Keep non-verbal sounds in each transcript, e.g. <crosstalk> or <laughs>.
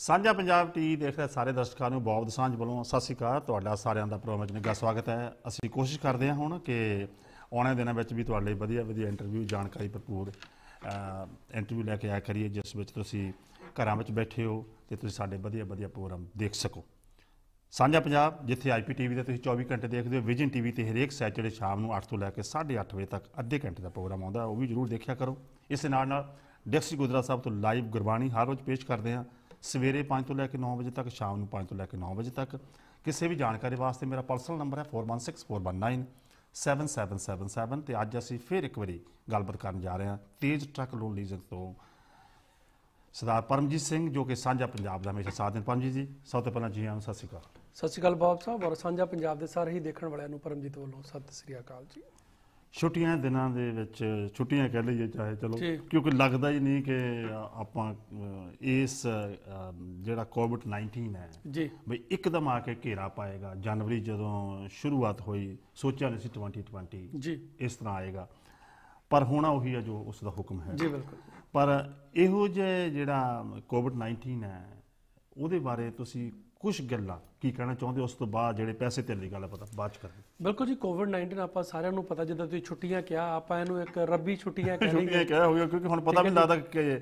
ਸਾਂਝਾ ਪੰਜਾਬ ਟੀਵੀ ਦੇਖ ਰਹੇ ਸਾਰੇ ਦਰਸ਼ਕਾਂ ਨੂੰ ਬਹੁਤ ਸਾਂਝ ਵੱਲੋਂ ਸਤਿ ਸ੍ਰੀ ਅਕਾਲ ਤੁਹਾਡਾ ਸਾਰਿਆਂ ਦਾ ਪ੍ਰੋਗਰਾਮ ਵਿੱਚ ਨਿੱਘਾ ਸਵਾਗਤ ਹੈ ਅਸੀਂ ਕੋਸ਼ਿਸ਼ ਕਰਦੇ ਹਾਂ ਹੁਣ ਕਿ ਆਉਣੇ ਦਿਨਾਂ ਵਿੱਚ ਵੀ ਤੁਹਾਡੇ ਲਈ ਵਧੀਆ ਵਧੀਆ ਇੰਟਰਵਿਊ ਜਾਣਕਾਰੀ ਭਰਪੂਰ ਇੰਟਰਵਿਊ ਲੈ ਕੇ ਆਇਆ ਕਰੀਏ ਜਿਸ ਵਿੱਚ ਤੁਸੀਂ ਘਰਾਂ ਵਿੱਚ ਬੈਠੇ ਹੋ ਤੇ ਤੁਸੀਂ ਸਾਡੇ ਵਧੀਆ ਵਧੀਆ ਪ੍ਰੋਗਰਾਮ ਦੇਖ ਸਕੋ ਸਾਂਝਾ ਪੰਜਾਬ ਜਿੱਥੇ ਆਈਪੀ ਟੀਵੀ ਤੇ ਤੁਸੀਂ 24 ਘੰਟੇ ਦੇਖਦੇ ਹੋ ਵਿਜ਼ਨ ਟੀਵੀ ਤੇ ਹਰੇਕ ਸੈਟਰਡੇ ਸ਼ਾਮ ਨੂੰ 8 ਤੋਂ ਲੈ ਕੇ 8:30 ਵਜੇ ਤੱਕ ਅੱਧੇ ਘੰਟੇ ਦਾ ਪ੍ਰੋਗਰਾਮ ਆਉਂਦਾ ਉਹ ਵੀ ਜਰੂਰ ਦੇਖਿਆ ਕਰੋ ਇਸ ਨਾਲ ਨਾਲ ਡੈਕਸੀ ਗੁਦਰਾ ਸਾਹਿਬ ਤੋਂ ਲਾਈਵ ਗੁਰਬਾਣੀ ਹਰ ਰੋਜ਼ ਪੇਸ਼ ਕਰਦੇ ਹਾਂ ਸਵੇਰੇ 5 ਤੋਂ ਲੈ ਕੇ 9 ਵਜੇ ਤੱਕ ਸ਼ਾਮ ਨੂੰ 5 ਤੋਂ ਲੈ ਕੇ 9 ਵਜੇ ਤੱਕ ਕਿਸੇ ਵੀ ਜਾਣਕਾਰੀ ਵਾਸਤੇ ਮੇਰਾ ਪਰਸਨਲ ਨੰਬਰ ਹੈ 4164197777 ਤੇ ਅੱਜ ਅਸੀਂ ਫਿਰ ਇੱਕ ਵਾਰੀ ਗੱਲਬਾਤ ਕਰਨ ਜਾ ਰਹੇ ਹਾਂ ਤੇਜ਼ ਟਰੱਕ ਲੋਨ ਲੀਜ਼ਿੰਗ ਤੋਂ ਸਰਦਾਰ ਪਰਮਜੀਤ ਸਿੰਘ ਜੋ ਕਿ ਸਾਂਝਾ ਪੰਜਾਬ ਦਾ ਹਮੇਸ਼ਾ ਸਾਥ ਦਿੰਦੇ ਪਰਮਜੀਤ ਜੀ ਸਭ ਤੋਂ ਪਹਿਲਾਂ ਜੀ ਆਨ ਸਤਿ ਸ਼੍ਰੀ ਅਕਾਲ ਸਤਿ ਸ਼੍ਰੀ ਅਕਾਲ ਬਾਬ ਸਾਹਿਬ ਔਰ ਸਾਂਝਾ ਪੰਜਾਬ ਦੇ ਸਾਰੇ ਹੀ ਦੇਖਣ ਵਾਲਿਆਂ ਨੂੰ ਪਰਮਜੀਤ ਵੱਲੋਂ ਸਤਿ ਸ਼੍ਰੀ ਅਕਾਲ ਜੀ ਛੁੱਟੀਆਂ ਦਿਨਾਂ ਦੇ ਵਿੱਚ ਛੁੱਟੀਆਂ ਕਹਿ ਲਈਏ ਚਾਹੇ ਚਲੋ ਕਿਉਂਕਿ ਲੱਗਦਾ ਹੀ ਨਹੀਂ ਕਿ ਆਪਾਂ ਇਸ ਜਿਹੜਾ ਕੋਵਿਡ 19 ਹੈ ਜੀ ਬਈ ਇੱਕਦਮ ਆ ਕੇ ਘੇਰਾ ਪਾਏਗਾ ਜਨਵਰੀ ਜਦੋਂ ਸ਼ੁਰੂਆਤ ਹੋਈ ਸੋਚਿਆ ਨਹੀਂ ਸੀ 2020 ਜੀ ਇਸ ਤਰ੍ਹਾਂ ਆਏਗਾ ਪਰ ਹੋਣਾ ਉਹੀ ਹੈ ਜੋ ਉਸ ਦਾ ਹੁਕਮ ਹੈ ਜੀ ਬਿਲਕੁਲ ਪਰ ਇਹੋ ਜਿਹੇ ਜਿਹੜਾ ਕੋਵਿਡ 19 ਹੈ ਉਹਦੇ ਬਾਰੇ ਤੁਸੀਂ ਕੁਝ ਗੱਲਾਂ ਕੀ ਕਹਿਣਾ ਚਾਹੁੰਦੇ ਉਸ ਤੋਂ ਬਾਅਦ ਜਿਹੜੇ ਪੈਸੇ ਤੇ ਲਈ ਗੱਲ ਪਤਾ ਬਾਅਦ ਚ ਕਰਦੇ ਬਿਲਕੁਲ ਜੀ ਕੋਵਿਡ 19 ਆਪਾਂ ਸਾਰਿਆਂ ਨੂੰ ਪਤਾ ਜਿੱਦਾਂ ਤੁਸੀਂ ਛੁੱਟੀਆਂ ਕਿਹਾ ਆਪਾਂ ਇਹਨੂੰ ਇੱਕ ਰੱਬੀ ਛੁੱਟੀਆਂ ਕਹਿੰਦੇ ਛੁੱਟੀਆਂ ਕਿਹਾ ਹੋਇਆ ਕਿਉਂਕਿ ਹੁਣ ਪਤਾ ਵੀ ਲੱਗਦਾ ਕਿ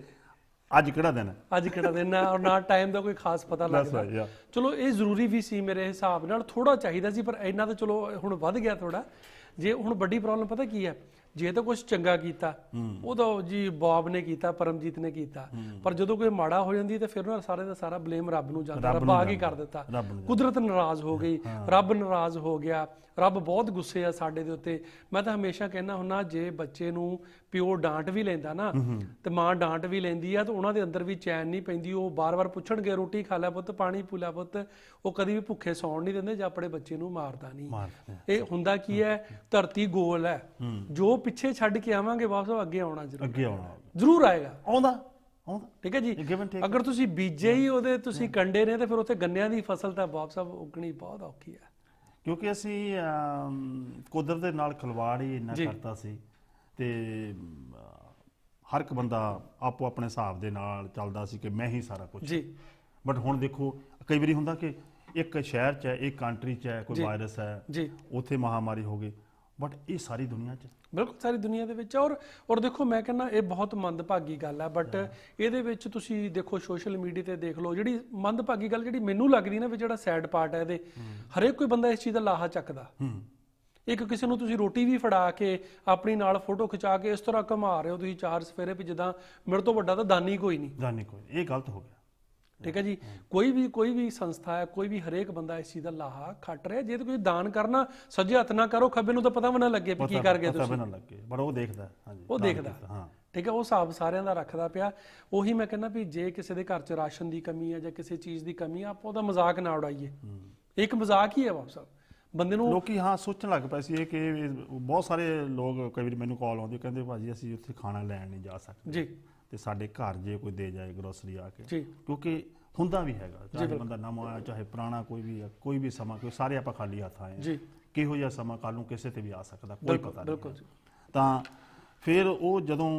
ਅੱਜ ਕਿਹੜਾ ਦਿਨ ਹੈ ਅੱਜ ਕਿਹੜਾ ਦਿਨ ਹੈ ਔਰ ਨਾ ਟਾਈਮ ਦਾ ਕੋਈ ਖਾਸ ਪਤਾ ਲੱਗਦਾ ਚਲੋ ਇਹ ਜ਼ਰੂਰੀ ਵੀ ਸੀ ਮੇਰੇ ਹਿਸਾਬ ਨਾਲ ਥੋੜਾ ਚਾਹੀਦਾ ਸੀ ਪਰ ਇੰਨਾ ਤਾਂ ਚਲੋ ਹੁਣ ਵੱਧ ਗਿਆ ਥੋੜਾ ਜੇ ਹੁਣ ਵੱਡੀ ਪ੍ਰੋਬਲਮ ਪਤਾ ਕੀ ਹੈ ਜੇ ਤਾਂ ਕੁਝ ਚੰਗਾ ਕੀਤਾ ਉਹਦਾ ਜੀ ਬਾਬ ਨੇ ਕੀਤਾ ਪਰਮਜੀਤ ਨੇ ਕੀਤਾ ਪਰ ਜਦੋਂ ਕੋਈ ਮਾੜਾ ਹੋ ਜਾਂਦੀ ਤੇ ਫਿਰ ਉਹਨਾਂ ਸਾਰੇ ਦਾ ਸਾਰਾ ਬਲੇਮ ਰੱਬ ਨੂੰ ਜਾਂਦਾ ਰੱਬ ਆ ਕੀ ਕਰ ਦਿੱਤਾ ਕੁਦਰਤ ਨਾਰਾਜ਼ ਹੋ ਗਈ ਰੱਬ ਨਾਰਾਜ਼ ਹੋ ਗਿਆ ਰੱਬ ਬਹੁਤ ਗੁੱਸੇ ਆ ਸਾਡੇ ਦੇ ਉੱਤੇ ਮੈਂ ਤਾਂ ਹਮੇਸ਼ਾ ਕਹਿਣਾ ਹੁੰਨਾ ਜੇ ਬੱਚੇ ਨੂੰ ਪਿਓ ਡਾਂਟ ਵੀ ਲੈਂਦਾ ਨਾ ਤੇ ਮਾਂ ਡਾਂਟ ਵੀ ਲੈਂਦੀ ਆ ਤਾਂ ਉਹਨਾਂ ਦੇ ਅੰਦਰ ਵੀ ਚੈਨ ਨਹੀਂ ਪੈਂਦੀ ਉਹ ਬਾਰ-ਬਾਰ ਪੁੱਛਣਗੇ ਰੋਟੀ ਖਾ ਲੈ ਪੁੱਤ ਪਾਣੀ ਪੀ ਲੈ ਪੁੱਤ ਉਹ ਕਦੀ ਵੀ ਭੁੱਖੇ ਸੌਣ ਨਹੀਂ ਦਿੰਦੇ ਜੇ ਆਪਣੇ ਬੱਚੇ ਨੂੰ ਮਾਰਦਾ ਨਹੀਂ ਇਹ ਹੁੰਦਾ ਕੀ ਹੈ ਧਰਤੀ ਗੋਲ ਹੈ ਜੋ ਪਿੱਛੇ ਛੱਡ ਕੇ ਆਵਾਂਗੇ ਵਾਪਸ ਅੱਗੇ ਆਉਣਾ ਜ਼ਰੂਰ ਅੱਗੇ ਆਉਣਾ ਜ਼ਰੂਰ ਆਏਗਾ ਆਉਂਦਾ ਆਉਂਦਾ ਠੀਕ ਹੈ ਜੀ ਅਗਰ ਤੁਸੀਂ ਬੀਜੇ ਹੀ ਉਹਦੇ ਤੁਸੀਂ ਕੰਡੇ ਨੇ ਤੇ ਫਿਰ ਉੱਥੇ ਗੰਨਿਆਂ ਦੀ ਫਸਲ ਤਾਂ ਵਾਪਸ ਉਗਣੀ ਬਹੁਤ ਔਖੀ ਹੈ ਕਿਉਂਕਿ ਅਸੀਂ ਕੁਦਰਤ ਦੇ ਨਾਲ ਖਿਲਵਾੜ ਹੀ ਇੰਨਾ ਕਰਤਾ ਸੀ ਤੇ ਹਰ ਇੱਕ ਬੰਦਾ ਆਪੋ ਆਪਣੇ ਹਿਸਾਬ ਦੇ ਨਾਲ ਚੱਲਦਾ ਸੀ ਕਿ ਮੈਂ ਹੀ ਸਾਰਾ ਕੁਝ ਜੀ ਬਟ ਹੁਣ ਦੇਖੋ ਕਈ ਵਾਰੀ ਹੁੰਦਾ ਕਿ ਇੱਕ ਸ਼ਹਿਰ 'ਚ ਹੈ ਇੱਕ ਕੰਟਰੀ 'ਚ ਹੈ ਕੋਈ ਵਾਇਰਸ ਹੈ ਉੱਥੇ ਮਹਾਮਾਰੀ ਹੋ ਗਈ ਬਟ ਇਹ ਸਾਰੀ ਦੁਨੀਆ 'ਚ ਬਿਲਕੁਲ ਸਾਰੀ ਦੁਨੀਆ ਦੇ ਵਿੱਚ ਔਰ ਔਰ ਦੇਖੋ ਮੈਂ ਕਹਿੰਦਾ ਇਹ ਬਹੁਤ ਮੰਦਭਾਗੀ ਗੱਲ ਹੈ ਬਟ ਇਹਦੇ ਵਿੱਚ ਤੁਸੀਂ ਦੇਖੋ ਸੋਸ਼ਲ ਮੀਡੀਆ ਤੇ ਦੇਖ ਲਓ ਜਿਹੜੀ ਮੰਦਭਾਗੀ ਗੱਲ ਜਿਹੜੀ ਮੈਨੂੰ ਲੱਗਦੀ ਨਾ ਵੀ ਜਿਹੜਾ ਸੈਡ ਪਾਰਟ ਹੈ ਇਹਦੇ hmm. ਹਰੇਕ ਕੋਈ ਬੰਦਾ ਇਸ ਚੀਜ਼ ਦਾ ਲਾਹਾ ਚੱਕਦਾ hmm. ਇੱਕ ਕਿਸੇ ਨੂੰ ਤੁਸੀਂ ਰੋਟੀ ਵੀ ਫੜਾ ਕੇ ਆਪਣੀ ਨਾਲ ਫੋਟੋ ਖਿਚਾ ਕੇ ਇਸ ਤਰ੍ਹਾਂ ਘਮਾ ਰਹੇ ਹੋ ਤੁਸੀਂ ਚਾਰ ਸਫੇਰੇ ਵੀ ਜਦਾਂ ਮੇਰੇ ਤੋਂ ਵੱਡਾ ਤਾਂ ਦਾਨੀ ਕੋਈ ਨਹੀਂ ਦਾਨੀ ਕੋਈ ਇਹ ਗਲਤ ਹੋ ਗਿਆ ਠੀਕ ਹੈ ਜੀ ਕੋਈ ਵੀ ਕੋਈ ਵੀ ਸੰਸਥਾ ਹੈ ਕੋਈ ਵੀ ਹਰੇਕ ਬੰਦਾ ਇਸ ਚੀਜ਼ ਦਾ ਲਾਹਾ ਖੱਟ ਰਿਹਾ ਜੇ ਤੁਸੀਂ ਦਾਨ ਕਰਨਾ ਸੱਜੇ ਹੱਥ ਨਾ ਕਰੋ ਖੱਬੇ ਨੂੰ ਤਾਂ ਪਤਾ ਵੀ ਨਾ ਲੱਗੇ ਵੀ ਕੀ ਕਰ ਗਏ ਤੁਸੀਂ ਪਤਾ ਵੀ ਨਾ ਲੱਗੇ ਪਰ ਉਹ ਦੇਖਦਾ ਹਾਂਜੀ ਉਹ ਦੇਖਦਾ ਹਾਂ ਠੀਕ ਹੈ ਉਹ ਹਿਸਾਬ ਸਾਰਿਆਂ ਦਾ ਰੱਖਦਾ ਪਿਆ ਉਹੀ ਮੈਂ ਕਹਿੰਦਾ ਵੀ ਜੇ ਕਿਸੇ ਦੇ ਘਰ 'ਚ ਰਾਸ਼ਨ ਦੀ ਕਮੀ ਹੈ ਜਾਂ ਕਿਸੇ ਚੀਜ਼ ਦੀ ਕਮੀ ਆ ਆਪਾਂ ਉਹਦਾ ਮਜ਼ਾਕ ਨਾ ਉਡਾਈਏ ਇੱਕ ਮਜ਼ਾਕ ਹੀ ਹੈ ਬਾਬਾ ਸਾਹਿਬ ਬੰਦੇ ਨੂੰ ਲੋਕੀ ਹਾਂ ਸੋਚਣ ਲੱਗ ਪਏ ਸੀ ਇਹ ਕਿ ਬਹੁਤ ਸਾਰੇ ਲੋਕ ਕਈ ਵਾਰ ਮੈਨੂੰ ਕਾਲ ਆਉਂਦੀ ਕਹਿੰਦੇ ਭਾਜੀ ਅਸੀਂ ਉੱਥੇ ਖਾਣਾ ਲੈਣ ਨਹੀਂ ਜਾ ਸਕਦੇ ਜੀ ਤੇ ਸਾਡੇ ਘਰ ਜੇ ਕੋਈ ਦੇ ਜਾਏ ਗਰੋਸਰੀ ਆ ਕੇ ਕਿਉਂਕਿ ਹੁੰਦਾ ਵੀ ਹੈਗਾ ਚਾਹੇ ਬੰਦਾ ਨਵਾਂ ਆਇਆ ਚਾਹੇ ਪੁਰਾਣਾ ਕੋਈ ਵੀ ਕੋਈ ਵੀ ਸਮਾਂ ਕੋਈ ਸਾਰੇ ਆਪਾਂ ਖਾਲੀ ਹੱਥ ਆਏ ਜੀ ਕਿਹੋ ਜਿਹਾ ਸਮਾਂ ਕੱਲ ਨੂੰ ਕਿਸੇ ਤੇ ਵੀ ਆ ਸਕਦਾ ਕੋਈ ਪਤਾ ਨਹੀਂ ਬਿਲਕੁਲ ਤਾਂ ਫਿਰ ਉਹ ਜਦੋਂ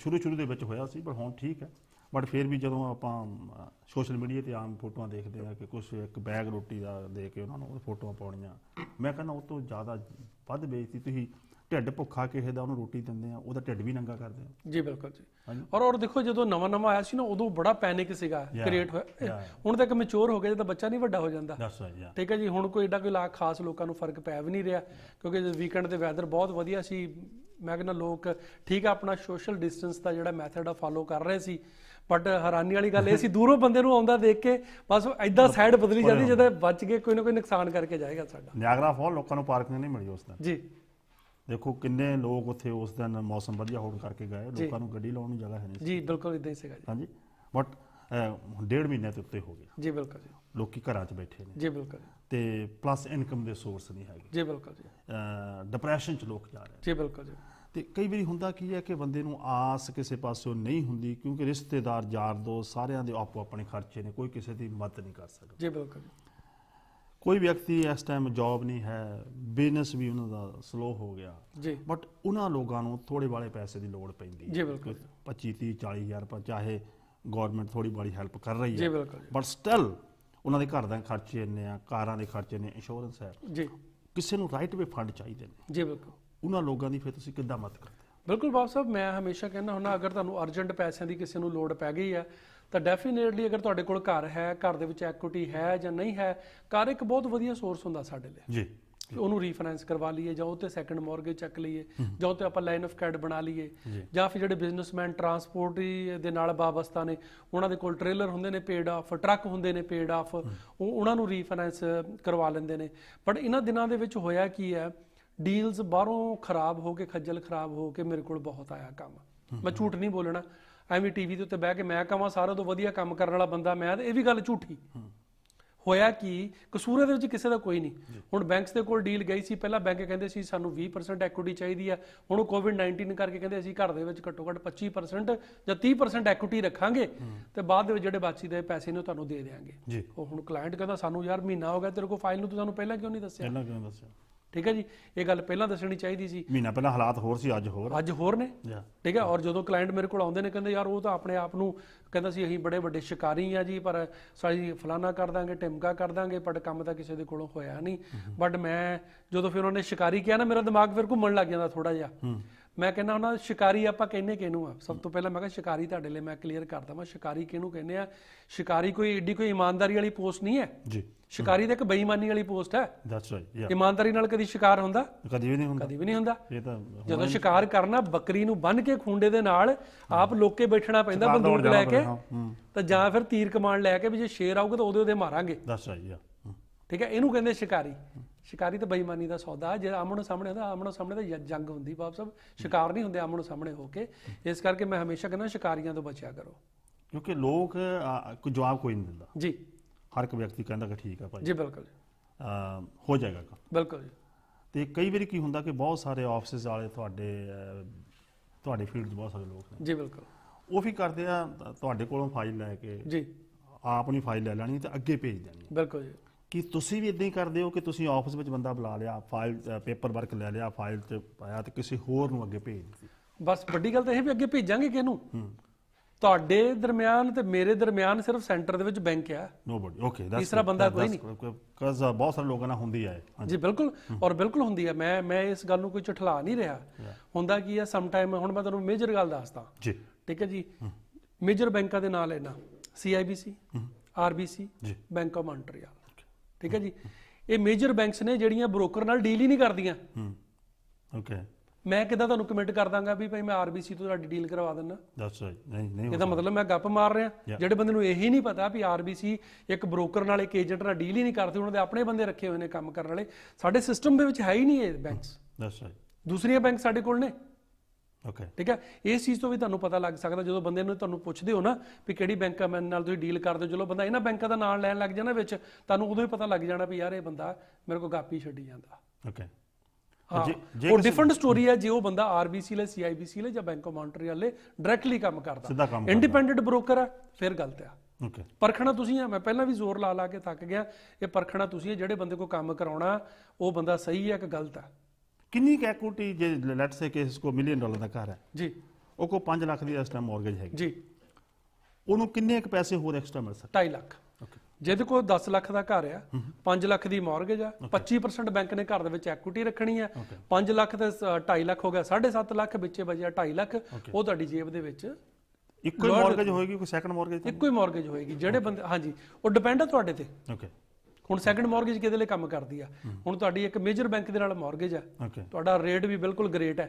ਸ਼ੁਰੂ ਸ਼ੁਰੂ ਦੇ ਵਿੱਚ ਹੋਇਆ ਸੀ ਪਰ ਹੁਣ ਠੀਕ ਹੈ ਬਟ ਫਿਰ ਵੀ ਜਦੋਂ ਆਪਾਂ ਸੋਸ਼ਲ ਮੀਡੀਆ ਤੇ ਆਮ ਫੋਟੋਆਂ ਦੇਖਦੇ ਆ ਕਿ ਕੁਝ ਇੱਕ ਬੈਗ ਰੋਟੀ ਦਾ ਦੇ ਕੇ ਉਹਨਾਂ ਨੂੰ ਉਹ ਫੋਟੋਆਂ ਪਾਉਣੀਆਂ ਮੈਂ ਕਹਿੰਦਾ ਉਹ ਤੋਂ ਜ਼ਿਆਦਾ ਵੱਧ ਬੇਇੱਜ਼ਤੀ ਤੁਸੀਂ ਢਿੱਡ ਭੁੱਖਾ ਕਿਸੇ ਦਾ ਉਹਨੂੰ ਰੋਟੀ ਦਿੰਦੇ ਆ ਉਹਦਾ ਢਿੱਡ ਵੀ ਨੰਗਾ ਕਰਦੇ ਆ ਜੀ ਬਿਲਕੁਲ ਜੀ ਔਰ ਔਰ ਦੇਖੋ ਜਦੋਂ ਨਵਾਂ ਨਵਾਂ ਆਇਆ ਸੀ ਨਾ ਉਦੋਂ ਬੜਾ ਪੈਨਿਕ ਸੀਗਾ ਕ੍ਰੀਏਟ ਹੋਇਆ ਹੁਣ ਤੱਕ ਮੈਚੁਰ ਹੋ ਗਿਆ ਜਦੋਂ ਬੱਚਾ ਨਹੀਂ ਵੱਡਾ ਹੋ ਜਾਂਦਾ ਠੀਕ ਹੈ ਜੀ ਹੁਣ ਕੋਈ ਏਡਾ ਕੋਈ ਲਾ ਖਾਸ ਲੋਕਾਂ ਨੂੰ ਫਰਕ ਪੈ ਵੀ ਨਹੀਂ ਰਿਹਾ ਕਿਉਂਕਿ ਜਦ ਵੀਕਐਂਡ ਦੇ ਵੈਦਰ ਬਹੁਤ ਵਧੀਆ ਸੀ ਮੈਂ ਕਹਿੰਦਾ ਲੋਕ ਠੀਕ ਆ ਆਪਣਾ ਸੋਸ਼ਲ ਡਿਸਟੈਂਸ ਦਾ ਜਿਹੜਾ ਮੈਥਡ ਆ ਫਾਲੋ ਕਰ ਰਹੇ ਸੀ ਬਟ ਹੈਰਾਨੀ ਵਾਲੀ ਗੱਲ ਇਹ ਸੀ ਦੂਰੋਂ ਬੰਦੇ ਨੂੰ ਆਉਂਦਾ ਦੇਖ ਕੇ ਬਸ ਐਦਾਂ ਸਾਈਡ ਬਦਲੀ ਜਾਂਦੀ ਜਦੋਂ ਬਚ ਕੇ ਕੋਈ ਨਾ ਕੋਈ ਨੁਕਸਾਨ ਕਰਕੇ ਜਾਏਗਾ ਸਾਡਾ ਨਿਆਗਰਾ ਫਾਲ ਲੋਕਾਂ ਨੂੰ ਪਾਰਕਿੰਗ ਨਹੀਂ ਮਿਲੀ ਉਸ ਦਿਨ ਜੀ ਦੇਖੋ ਕਿੰਨੇ ਲੋਕ ਉੱਥੇ ਉਸ ਦਿਨ ਮੌਸਮ ਵਧੀਆ ਹੋਣ ਕਰਕੇ ਗਏ ਲੋਕਾਂ ਨੂੰ ਗੱਡੀ ਲਾਉਣ ਨੂੰ ਜਗ੍ਹਾ ਹੈ ਨਹੀਂ ਸੀ ਜੀ ਬਿਲਕੁਲ ਇਦਾਂ ਹੀ ਸੀਗਾ ਜੀ ਹਾਂਜੀ ਬਟ ਡੇਢ ਮਹੀਨੇ ਤੇ ਉੱਤੇ ਹੋ ਗਿਆ ਜੀ ਬਿਲਕੁਲ ਜੀ ਲੋਕੀ ਘਰਾਂ 'ਚ ਬੈਠੇ ਨੇ ਜੀ ਬਿਲਕੁਲ ਤੇ ਪਲੱਸ ਇਨਕਮ ਦੇ ਸੋਰਸ ਨਹੀਂ ਹੈਗੇ ਜੀ ਬਿਲਕੁਲ ਜੀ ਡਿਪਰੈਸ਼ਨ 'ਚ ਲੋਕ ਜਾ ਰਹੇ ਜੀ ਬਿਲਕੁਲ ਜੀ ਤੇ ਕਈ ਵਾਰੀ ਹੁੰਦਾ ਕੀ ਹੈ ਕਿ ਬੰਦੇ ਨੂੰ ਆਸ ਕਿਸੇ ਪਾਸੋਂ ਨਹੀਂ ਹੁੰਦੀ ਕਿਉਂਕਿ ਰਿਸ਼ਤੇਦਾਰ ਯਾਰ ਦੋ ਸਾਰਿਆਂ ਦੇ ਆਪੋ ਆਪਣੇ ਖਰਚੇ ਨੇ ਕੋਈ ਕਿਸੇ ਦੀ ਮਦਦ ਨਹੀਂ ਕਰ ਸਕਦਾ ਜੀ ਬਿਲਕੁਲ ਕੋਈ ਵਿਅਕਤੀ ਇਸ ਟਾਈਮ ਜੌਬ ਨਹੀਂ ਹੈ ਬਿਜ਼ਨਸ ਵੀ ਉਹਨਾਂ ਦਾ ਸਲੋ ਹੋ ਗਿਆ ਜੀ ਬਟ ਉਹਨਾਂ ਲੋਕਾਂ ਨੂੰ ਥੋੜੇ ਵਾਲੇ ਪੈਸੇ ਦੀ ਲੋੜ ਪੈਂਦੀ ਹੈ ਜੀ ਬਿਲਕੁਲ 25 30 40 ਹਜ਼ਾਰ ਰੁਪਏ ਚਾਹੇ ਗਵਰਨਮੈਂਟ ਥੋੜੀ ਬੜੀ ਹੈਲਪ ਕਰ ਰਹੀ ਹੈ ਜੀ ਬਿਲਕੁਲ ਬਟ ਸਟਿਲ ਉਹਨਾਂ ਦੇ ਘਰ ਦਾ ਖਰਚੇ ਇੰਨੇ ਆ ਕਾਰਾਂ ਦੇ ਖਰਚੇ ਨੇ ਇੰਸ਼ੋਰੈਂਸ ਹੈ ਜੀ ਕਿਸੇ ਨੂੰ ਰਾਈਟ ਵੇ ਫੰਡ ਚਾਹੀਦੇ ਨੇ ਜੀ ਬਿਲਕੁਲ ਉਹਨਾਂ ਲੋਕਾਂ ਦੀ ਫਿਰ ਤੁਸੀਂ ਕਿੱਦਾਂ ਮਦਦ ਕਰਦੇ ਬਿਲਕੁਲ ਬਾਬ ਸਾਹਿਬ ਮੈਂ ਹਮੇਸ਼ਾ ਕਹਿੰਦਾ ਹੁੰਦਾ ਅਗਰ ਤੁਹਾਨੂੰ ਅਰਜੈਂਟ ਪੈਸਿਆਂ ਦੀ ਕਿਸੇ ਨੂੰ ਲੋੜ ਪੈ ਗਈ ਹੈ ਤਾਂ ਡੈਫੀਨੇਟਲੀ ਅਗਰ ਤੁਹਾਡੇ ਕੋਲ ਘਰ ਹੈ ਘਰ ਦੇ ਵਿੱਚ ਇਕਵਿਟੀ ਹੈ ਜਾਂ ਨਹੀਂ ਹੈ ਘਰ ਇੱਕ ਬਹੁਤ ਵਧੀਆ ਸੋਰਸ ਹੁੰਦਾ ਸਾਡੇ ਲਈ ਜੀ ਉਹਨੂੰ ਰੀਫਾਈਨਾਂਸ ਕਰਵਾ ਲਈਏ ਜਾਂ ਉਹ ਤੇ ਸੈਕੰਡ ਮਾਰਗੇਜ ਚੱਕ ਲਈਏ ਜਾਂ ਉਹ ਤੇ ਆਪਾਂ ਲਾਈਨ ਆਫ ਕ੍ਰੈਡਿਟ ਬਣਾ ਲਈਏ ਜਾਂ ਫਿਰ ਜਿਹੜੇ ਬਿਜ਼ਨਸਮੈਨ ਟਰਾਂਸਪੋਰਟ ਦੇ ਨਾਲ ਬਾਵਸਤਾ ਨੇ ਉਹਨਾਂ ਦੇ ਕੋਲ ਟ੍ਰੇਲਰ ਹੁੰਦੇ ਨੇ ਪੇਡ ਆਫ ਟਰੱਕ ਹੁੰਦੇ ਨੇ ਪੇਡ ਆਫ ਉਹ ਉਹਨਾਂ ਨੂੰ ਰੀਫਾਈਨਾਂਸ ਕਰਵਾ ਲੈਂਦੇ ਨੇ ਬਟ ਇਹਨਾਂ ਦਿਨਾਂ ਦੇ ਵਿੱਚ ਹੋਇਆ ਕੀ ਹੈ ਡੀਲਸ ਬਾਹਰੋਂ ਖਰਾਬ ਹੋ ਕੇ ਖੱਜਲ ਖਰਾਬ ਹੋ ਕੇ ਮੇਰੇ ਕੋਲ ਬਹੁਤ ਆਇਆ ਕੰਮ ਮੈਂ ਝੂਠ ਨਹੀਂ ਬੋਲਣਾ ਐਵੇਂ ਟੀਵੀ ਦੇ ਉੱਤੇ ਬਹਿ ਕੇ ਮੈਂ ਕਹਾਂ ਸਾਰਿਆਂ ਤੋਂ ਵਧੀਆ ਕੰਮ ਕਰਨ ਵਾਲਾ ਬੰਦਾ ਮੈਂ ਇਹ ਵੀ ਗੱਲ ਝੂਠੀ ਹੋਇਆ ਕਿ ਕਸੂਰ ਦੇ ਵਿੱਚ ਕਿਸੇ ਦਾ ਕੋਈ ਨਹੀਂ ਹੁਣ ਬੈਂਕਸ ਦੇ ਕੋਲ ਡੀਲ ਗਈ ਸੀ ਪਹਿਲਾਂ ਬੈਂਕ ਕਹਿੰਦੇ ਸੀ ਸਾਨੂੰ 20% ਇਕਵਿਟੀ ਚਾਹੀਦੀ ਆ ਹੁਣ ਉਹ ਕੋਵਿਡ-19 ਕਰਕੇ ਕਹਿੰਦੇ ਅਸੀਂ ਘਰ ਦੇ ਵਿੱਚ ਘੱਟੋ ਘੱਟ 25% ਜਾਂ 30% ਇਕਵਿਟੀ ਰੱਖਾਂਗੇ ਤੇ ਬਾਅਦ ਦੇ ਵਿੱਚ ਜਿਹੜੇ ਬਾਕੀ ਦੇ ਪੈਸੇ ਨੇ ਉਹ ਤੁਹਾਨੂੰ ਦੇ ਦੇਵਾਂਗੇ ਉਹ ਹੁਣ ਕਲਾਇੰਟ ਕਹਿੰਦਾ ਸਾਨੂੰ ਯਾਰ ਮਹੀਨਾ ਹੋ ਗਿਆ ਤੇਰੇ ਕੋਲ ਫਾਈਲ ਨੂੰ ਤੂੰ ਸਾਨੂੰ ਪਹਿਲਾਂ ਕਿਉਂ ਨਹੀਂ ਦੱਸਿਆ ਪਹਿਲਾਂ ਕਿਉਂ ਦੱਸਿਆ ਠੀਕ ਹੈ ਜੀ ਇਹ ਗੱਲ ਪਹਿਲਾਂ ਦੱਸਣੀ ਚਾਹੀਦੀ ਸੀ ਮਹੀਨਾ ਪਹਿਲਾਂ ਹਾਲਾਤ ਹੋਰ ਸੀ ਅੱਜ ਹੋਰ ਅੱਜ ਹੋਰ ਨੇ ਠੀਕ ਹੈ ਔਰ ਜਦੋਂ ਕਲਾਇੰਟ ਮੇਰੇ ਕੋਲ ਆਉਂਦੇ ਨੇ ਕਹਿੰਦੇ ਯਾਰ ਉਹ ਤਾਂ ਆਪਣੇ ਆਪ ਨੂੰ ਕਹਿੰਦਾ ਸੀ ਅਸੀਂ ਬੜੇ ਵੱਡੇ ਸ਼ਿਕਾਰੀ ਆ ਜੀ ਪਰ ਸਾਡੀ ਫਲਾਨਾ ਕਰ ਦਾਂਗੇ ਟਿਮਕਾ ਕਰ ਦਾਂਗੇ ਪਰ ਕੰਮ ਤਾਂ ਕਿਸੇ ਦੇ ਕੋਲੋਂ ਹੋਇਆ ਨਹੀਂ ਬਟ ਮੈਂ ਜਦੋਂ ਫਿਰ ਉਹਨੇ ਸ਼ਿਕਾਰੀ ਕਿਹਾ ਨਾ ਮੇਰਾ ਦਿਮਾਗ ਫਿਰ ਘੁੰਮਣ ਲੱਗ ਜਾਂਦਾ ਥੋੜਾ ਜਿਹਾ ਮੈਂ ਕਹਿੰਦਾ ਉਹਨਾਂ ਸ਼ਿਕਾਰੀ ਆਪਾਂ ਕਹਿੰਨੇ ਕਿਹਨੂੰ ਆ ਸਭ ਤੋਂ ਪਹਿਲਾਂ ਮੈਂ ਕਹਿੰਦਾ ਸ਼ਿਕਾਰੀ ਤੁਹਾਡੇ ਲਈ ਮੈਂ ਕਲੀਅਰ ਕਰ ਦਵਾਂ ਸ਼ਿਕਾਰੀ ਕਿਹਨੂੰ ਕਹਿੰਨੇ ਆ ਸ਼ਿਕਾਰੀ ਕੋਈ ਏਡੀ ਕੋਈ ਇਮਾਨਦਾਰੀ ਵਾਲੀ ਪੋਸਟ ਨਹੀਂ ਹੈ ਜੀ ਸ਼ਿਕਾਰੀ ਤਾਂ ਇੱਕ ਬੇਈਮਾਨੀ ਵਾਲੀ ਪੋਸਟ ਹੈ ਦੈਟਸ ਰਾਈਟ ਇਮਾਨਦਾਰੀ ਨਾਲ ਕਦੀ ਸ਼ਿਕਾਰ ਹੁੰਦਾ ਕਦੀ ਵੀ ਨਹੀਂ ਹੁੰਦਾ ਕਦੀ ਵੀ ਨਹੀਂ ਹੁੰਦਾ ਇਹ ਤਾਂ ਜਦੋਂ ਸ਼ਿਕਾਰ ਕਰਨਾ ਬੱਕਰੀ ਨੂੰ ਬੰਨ ਕੇ ਖੁੰਡੇ ਦੇ ਨਾਲ ਆਪ ਲੋਕੇ ਬੈਠਣਾ ਪੈਂਦਾ ਬੰਦੂਕ ਲੈ ਕੇ ਤਾਂ ਜਾਂ ਫਿਰ ਤੀਰ ਕਮਾਨ ਲੈ ਕੇ ਵੀ ਜੇ ਸ਼ੇਰ ਆਊਗਾ ਤਾਂ ਉਹਦੇ ਉਹਦੇ ਮਾਰਾਂਗੇ ਦੈਟਸ ਰਾਈਟ ਠੀਕ ਹੈ ਇਹਨੂੰ ਕਹਿੰਦੇ ਸ਼ਿਕਾਰੀ ਸ਼ਿਕਾਰੀ ਤਾਂ ਬੇਈਮਾਨੀ ਦਾ ਸੌਦਾ ਹੈ ਜਿਹੜਾ ਆਮਣੋ ਸਾਹਮਣੇ ਹੁੰਦਾ ਆਮਣੋ ਸਾਹਮਣੇ ਤਾਂ ਜੰਗ ਹੁੰਦੀ ਬਾਪ ਸਾਹਿਬ ਸ਼ਿਕਾਰ ਨਹੀਂ ਹੁੰਦੇ ਆਮਣੋ ਸਾਹਮਣੇ ਹੋ ਕੇ ਇਸ ਕਰਕੇ ਮੈਂ ਹਮੇਸ਼ਾ ਕਹਿੰਦਾ ਸ਼ਿਕਾਰੀਆਂ ਤੋਂ ਬਚਿਆ ਕਰੋ ਕਿਉਂਕਿ ਲੋਕ ਕੋਈ ਜਵਾਬ ਕੋਈ ਨਹੀਂ ਦਿੰਦਾ ਜੀ ਹਰ ਇੱਕ ਵਿਅਕਤੀ ਕਹਿੰਦਾ ਕਿ ਠੀਕ ਹੈ ਭਾਈ ਜੀ ਬਿਲਕੁਲ ਹੋ ਜਾਏਗਾ ਕੰਮ ਬਿਲਕੁਲ ਜੀ ਤੇ ਕਈ ਵਾਰੀ ਕੀ ਹੁੰਦਾ ਕਿ ਬਹੁਤ ਸਾਰੇ ਆਫਿਸਿਸ ਵਾਲੇ ਤੁਹਾਡੇ ਤੁਹਾਡੇ ਫੀਲਡ ਦੇ ਬਹੁਤ ਸਾਰੇ ਲੋਕ ਨੇ ਜੀ ਬਿਲਕੁਲ ਉਹ ਵੀ ਕਰਦੇ ਆ ਤੁਹਾਡੇ ਕੋਲੋਂ ਫਾਈਲ ਲੈ ਕੇ ਜੀ ਆਪ ਨਹੀਂ ਫਾਈਲ ਲੈ ਲੈਣੀ ਤੇ ਅੱਗੇ ਭੇਜ ਦੇਣੀ ਬਿਲਕੁਲ ਜੀ ਕਿ ਤੁਸੀਂ ਵੀ ਇਦਾਂ ਹੀ ਕਰਦੇ ਹੋ ਕਿ ਤੁਸੀਂ ਆਫਿਸ ਵਿੱਚ ਬੰਦਾ ਬੁਲਾ ਲਿਆ ਫਾਈਲ ਪੇਪਰ ਵਰਕ ਲੈ ਲਿਆ ਫਾਈਲ ਤੇ ਪਾਇਆ ਤੇ ਕਿਸੇ ਹੋਰ ਨੂੰ ਅੱਗੇ ਭੇਜ ਦਿੱਤੀ ਬਸ ਵੱਡੀ ਗੱਲ ਤਾਂ ਇਹ ਵੀ ਅੱਗੇ ਭੇਜਾਂਗੇ ਕਿਹਨੂੰ ਤੁਹਾਡੇ ਦਰਮਿਆਨ ਤੇ ਮੇਰੇ ਦਰਮਿਆਨ ਸਿਰਫ ਸੈਂਟਰ ਦੇ ਵਿੱਚ ਬੈਂਕ ਆ ਨੋਬਡੀ ਓਕੇ ਦੈਟਸ ਤੀਸਰਾ ਬੰਦਾ ਕੋਈ ਨਹੀਂ ਕਜ਼ uh, ਬਹੁਤ ਸਾਰੇ ਲੋਕਾਂ ਨਾਲ ਹੁੰਦੀ ਆ ਜੀ ਬਿਲਕੁਲ ਔਰ ਬਿਲਕੁਲ ਹੁੰਦੀ ਆ ਮੈਂ ਮੈਂ ਇਸ ਗੱਲ ਨੂੰ ਕੋਈ ਝਠਲਾ ਨਹੀਂ ਰਿਹਾ ਹੁੰਦਾ ਕੀ ਆ ਸਮ ਟਾਈਮ ਹੁਣ ਮੈਂ ਤੁਹਾਨੂੰ ਮੇਜਰ ਗੱਲ ਦੱਸਦਾ ਜੀ ਠੀਕ ਹੈ ਜੀ ਮੇਜਰ ਬੈਂਕਾਂ ਦੇ ਨਾਂ ਲੈਣਾ CIBC RBC bank of Montreal ਠੀਕ ਹੈ ਜੀ ਇਹ ਮੇਜਰ ਬੈਂਕਸ ਨੇ ਜਿਹੜੀਆਂ ਬ੍ਰੋਕਰ ਨਾਲ ਡੀਲ ਹੀ ਨਹੀਂ ਕਰਦੀਆਂ ਹੂੰ ਓਕੇ ਮੈਂ ਕਿਦਾਂ ਤੁਹਾਨੂੰ ਕਮਿਟ ਕਰ ਦਾਂਗਾ ਵੀ ਭਾਈ ਮੈਂ ਆਰਬੀਸੀ ਤੋਂ ਤੁਹਾਡੀ ਡੀਲ ਕਰਵਾ ਦਿੰਨਾ ਦੱਸ ਨਹੀਂ ਨਹੀਂ ਇਹਦਾ ਮਤਲਬ ਮੈਂ ਗੱਪ ਮਾਰ ਰਿਹਾ ਜਿਹੜੇ ਬੰਦੇ ਨੂੰ ਇਹ ਹੀ ਨਹੀਂ ਪਤਾ ਵੀ ਆਰਬੀਸੀ ਇੱਕ ਬ੍ਰੋਕਰ ਨਾਲ ਇੱਕ ਏਜੰਟ ਨਾਲ ਡੀਲ ਹੀ ਨਹੀਂ ਕਰਦੇ ਉਹਨਾਂ ਦੇ ਆਪਣੇ ਬੰਦੇ ਰੱਖੇ ਹੋਏ ਨੇ ਕੰਮ ਕਰਨ ਵਾਲੇ ਸਾਡੇ ਸਿਸਟਮ ਦੇ ਵਿੱਚ ਹੈ ਹੀ ਨਹੀਂ ਇਹ ਬੈਂਕਸ ਦੱਸ ਦੂਸਰੀਆਂ ਬੈਂਕ ਸਾਡੇ ਕੋਲ ਨੇ ਓਕੇ ਠੀਕ ਹੈ ਇਸ ਚੀਜ਼ ਤੋਂ ਵੀ ਤੁਹਾਨੂੰ ਪਤਾ ਲੱਗ ਸਕਦਾ ਜਦੋਂ ਬੰਦੇ ਨੂੰ ਤੁਹਾਨੂੰ ਪੁੱਛਦੇ ਹੋ ਨਾ ਵੀ ਕਿਹੜੀ ਬੈਂਕਾਂ ਨਾਲ ਤੁਸੀਂ ਡੀਲ ਕਰਦੇ ਹੋ ਚਲੋ ਬੰਦਾ ਇਹਨਾਂ ਬੈਂਕਾਂ ਦਾ ਨਾਮ ਲੈਣ ਲੱਗ ਜਾਣਾ ਵਿੱਚ ਤੁਹਾਨੂੰ ਉਦੋਂ ਹੀ ਪਤਾ ਲੱਗ ਜਾਣਾ ਵੀ ਯਾਰ ਇਹ ਬੰਦਾ ਮੇਰੇ ਕੋ ਗਾਪੀ ਛੱਡੀ ਜਾਂਦਾ ਓਕੇ ਹਾਂ ਉਹ ਡਿਫਰੈਂਟ ਸਟੋਰੀ ਹੈ ਜੇ ਉਹ ਬੰਦਾ ਆਰਬੀਸੀ ਲਈ ਸੀਆਈਬੀਸੀ ਲਈ ਜਾਂ ਬੈਂਕ ਆਫ ਮੌਂਟਰੀਅਲ ਲਈ ਡਾਇਰੈਕਟਲੀ ਕੰਮ ਕਰਦਾ ਇੰਡੀਪੈਂਡੈਂਟ ਬ੍ਰੋਕਰ ਆ ਫਿਰ ਗਲਤ ਆ ਓਕੇ ਪਰਖਣਾ ਤੁਸੀਂ ਆ ਮੈਂ ਪਹਿਲਾਂ ਵੀ ਜ਼ੋਰ ਲਾ ਲਾ ਕੇ ਥੱਕ ਗਿਆ ਇਹ ਪਰਖਣਾ ਤੁਸੀਂ ਜਿਹੜੇ ਬੰਦੇ ਕੋ ਕੰਮ ਕਰਾਉਣਾ ਉਹ ਬੰਦਾ ਸਹੀ ਹੈ ਕਿ ਗਲਤ ਆ ਕਿੰਨੀ ਕੁ ਜੇ ਲੈਟ ਸੇ ਇਸ ਕੋ ਮਿਲੀਅਨ ਡਾਲਰ ਦਾ ਘਰ ਹੈ ਜੀ ਉਹ ਕੋ 5 ਲੱਖ ਦੀ ਇਸ ਟਾਈਮ ਮਾਰਗੇਜ ਹੈਗੀ ਜੀ ਉਹਨੂੰ ਕਿੰਨੇ ਕੁ ਪੈਸੇ ਹੋਰ ਐਕਸਟਰਾ ਮਿਲ ਸਕਦੇ 2.5 ਲੱਖ ਜਿਹਦੇ ਕੋ 10 ਲੱਖ ਦਾ ਘਰ ਆ 5 ਲੱਖ ਦੀ ਮਾਰਗੇਜ ਆ 25% ਬੈਂਕ ਨੇ ਘਰ ਦੇ ਵਿੱਚ ਐਕੁਇਟੀ ਰੱਖਣੀ ਆ 5 ਲੱਖ ਤੇ 2.5 ਲੱਖ ਹੋ ਗਿਆ 7.5 ਲੱਖ ਵਿੱਚੇ ਬਚਿਆ 2.5 ਲੱਖ ਉਹ ਤੁਹਾਡੀ ਜੇਬ ਦੇ ਵਿੱਚ ਇੱਕੋ ਹੀ ਮਾਰਗੇਜ ਹੋਏਗੀ ਕੋਈ ਸੈਕੰਡ ਮਾਰਗੇਜ ਇੱਕੋ ਹੀ ਮਾਰਗੇਜ ਹੋਏਗੀ ਜਿਹੜੇ ਬੰਦੇ ਹਾਂਜੀ ਉਹ ਡਿਪੈਂਡ ਆ ਤੁਹਾਡੇ ਤੇ ਓਕੇ ਹੁਣ ਸੈਕੰਡ ਮਾਰਗੇਜ ਕਿਹਦੇ ਲਈ ਕੰਮ ਕਰਦੀ ਆ ਹੁਣ ਤੁਹਾਡੀ ਇੱਕ ਮੇਜਰ ਬੈਂਕ ਦੇ ਨਾਲ ਮਾਰਗੇਜ ਆ ਤੁਹਾਡਾ ਰੇਟ ਵੀ ਬਿਲਕੁਲ ਗ੍ਰੇਟ ਹੈ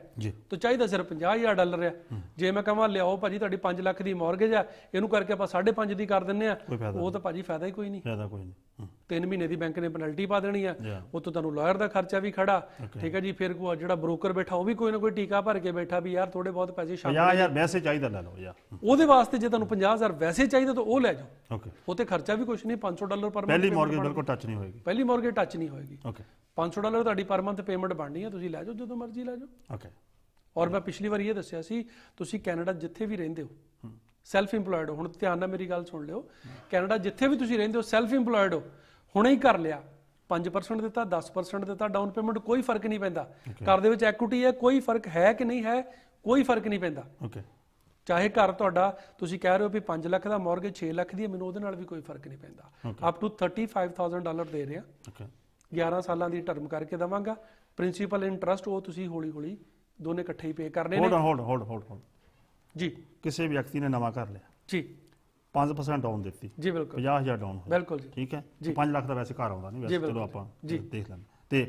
ਤਾਂ ਚਾਹੀਦਾ ਸਿਰਫ 50000 ਡਾਲਰ ਆ ਜੇ ਮੈਂ ਕਹਾਂ ਲਿਆਓ ਭਾਜੀ ਤੁਹਾਡੀ 5 ਲੱਖ ਦੀ ਮਾਰਗੇਜ ਆ ਇਹਨੂੰ ਕਰਕੇ ਆਪਾਂ 5.5 ਦੀ ਕਰ ਦਿੰਨੇ ਆ ਉਹ ਤਾਂ ਭਾਜੀ ਫਾਇਦਾ ਹੀ ਕੋਈ ਨਹੀਂ ਫਾਇਦਾ ਕੋਈ ਨਹੀਂ 3 ਮਹੀਨੇ ਦੀ ਬੈਂਕ ਨੇ ਪੈਨਲਟੀ ਪਾ ਦੇਣੀ ਆ ਉਹ ਤੋਂ ਤੁਹਾਨੂੰ ਲਾਇਰ ਦਾ ਖਰਚਾ ਵੀ ਖੜਾ ਠੀਕ ਹੈ ਜੀ ਫਿਰ ਕੋ ਜਿਹੜਾ ਬ੍ਰੋਕਰ ਬੈਠਾ ਉਹ ਵੀ ਕੋਈ ਨਾ ਕੋਈ ਟੀਕਾ ਭਰ ਕੇ ਬੈਠਾ ਵੀ ਯਾਰ ਥੋੜੇ ਬਹੁਤ ਪੈਸੇ ਸ਼ਾਮਿਲ 50000 ਵੈਸੇ ਚਾਹੀਦਾ ਲੈ ਲਓ ਯਾਰ ਉਹਦੇ ਵਾਸਤੇ ਜੇ ਤੁਹਾਨੂੰ 50000 ਵੈਸੇ ਚਾਹੀਦਾ ਤਾਂ ਉਹ ਲੈ ਜਾਓ ਉਹ ਤੇ ਖਰਚਾ ਵੀ ਕੁਝ ਨਹੀਂ 500 ਡਾਲਰ ਪਰ ਪਹਿਲੀ ਮਾਰਗੇਜ ਬਿਲਕੁਲ ਟੱਚ ਨਹੀਂ ਹੋਏਗੀ ਪਹਿਲੀ ਮੌਰਗੇਜ ਟੱਚ ਨਹੀਂ ਹੋਏਗੀ ਓਕੇ 500 ਡਾਲਰ ਤੁਹਾਡੀ ਪਰ ਮੰਥ ਪੇਮੈਂਟ ਬਣਨੀ ਹੈ ਤੁਸੀਂ ਲੈ ਜਾਓ ਜਦੋਂ ਮਰਜ਼ੀ ਲੈ ਜਾਓ ਓਕੇ ਔਰ ਮੈਂ ਪਿਛਲੀ ਵਾਰ ਇਹ ਦੱਸਿਆ ਸੀ ਤੁਸੀਂ ਕੈਨੇਡਾ ਜਿੱਥੇ ਵੀ ਰਹਿੰਦੇ ਹੋ ਸੈਲਫ ਇੰਪਲੋਇਡ ਹੋ ਹੁਣ ਧਿਆਨ ਨਾਲ ਮੇਰੀ ਗੱਲ ਸੁਣ ਲਿਓ ਕੈਨੇਡਾ ਜਿੱਥੇ ਵੀ ਤੁਸੀਂ ਰਹਿੰਦੇ ਹੋ ਸੈਲਫ ਇੰਪਲੋਇਡ ਹੋ ਹੁਣੇ ਹੀ ਕਰ ਲਿਆ 5% ਦਿੱਤਾ 10% ਦਿੱਤਾ ਡਾਊਨ ਪੇਮੈਂਟ ਕੋਈ ਫਰਕ ਨਹੀਂ ਪੈਂਦਾ ਘਰ ਦੇ ਵਿੱਚ ਇਕੁਇਟੀ ਹੈ ਕੋਈ ਫਰਕ ਹੈ ਕਿ ਨਹੀਂ ਹੈ ਕੋਈ ਫਰਕ ਨਹੀਂ ਪੈਂਦਾ ਓਕੇ ਚਾਹੇ ਘਰ ਤੁਹਾਡਾ ਤੁਸੀਂ ਕਹਿ ਰਹੇ ਹੋ ਵੀ 5 ਲੱਖ ਦਾ ਮਾਰਗੇਜ 6 ਲੱਖ ਦੀ ਹੈ ਮੈਨੂੰ ਉਹਦੇ ਨਾਲ ਵੀ ਕੋਈ ਫਰਕ ਨਹੀਂ ਪੈਂਦਾ ਅਪ ਟੂ 35000 ਡਾਲਰ ਦੇ ਰਹੇ ਆ ਓਕੇ 11 ਸਾਲਾਂ ਦੀ ਟਰਮ ਕਰਕੇ ਦਵਾਂਗਾ ਪ੍ਰਿੰਸੀਪਲ ਇੰਟਰਸਟ ਉਹ ਤੁਸੀਂ ਹੌਲੀ ਹੌਲੀ ਦੋਨੇ ਇਕੱਠੇ ਹੀ ਪੇ ਕਰਨੇ ਨੇ ਹੋਲਡ ਹੋਲਡ ਹੋਲਡ ਹੋਲਡ ਜੀ ਕਿਸੇ ਵਿਅਕਤੀ ਨੇ ਨਵਾਂ ਕਰ ਲਿਆ ਜੀ 5% ਡਾਊਨ ਦਿੱਤੀ ਜੀ ਬਿਲਕੁਲ 50000 ਡਾਊਨ ਬਿਲਕੁਲ ਜੀ ਠੀਕ ਹੈ 5 ਲੱਖ ਦਾ ਵੈਸੇ ਘਰ ਆਉਂਦਾ ਨਹੀਂ ਵੈਸੇ ਚਲੋ ਆਪਾਂ ਦੇਖ ਲੈਂਦੇ ਤੇ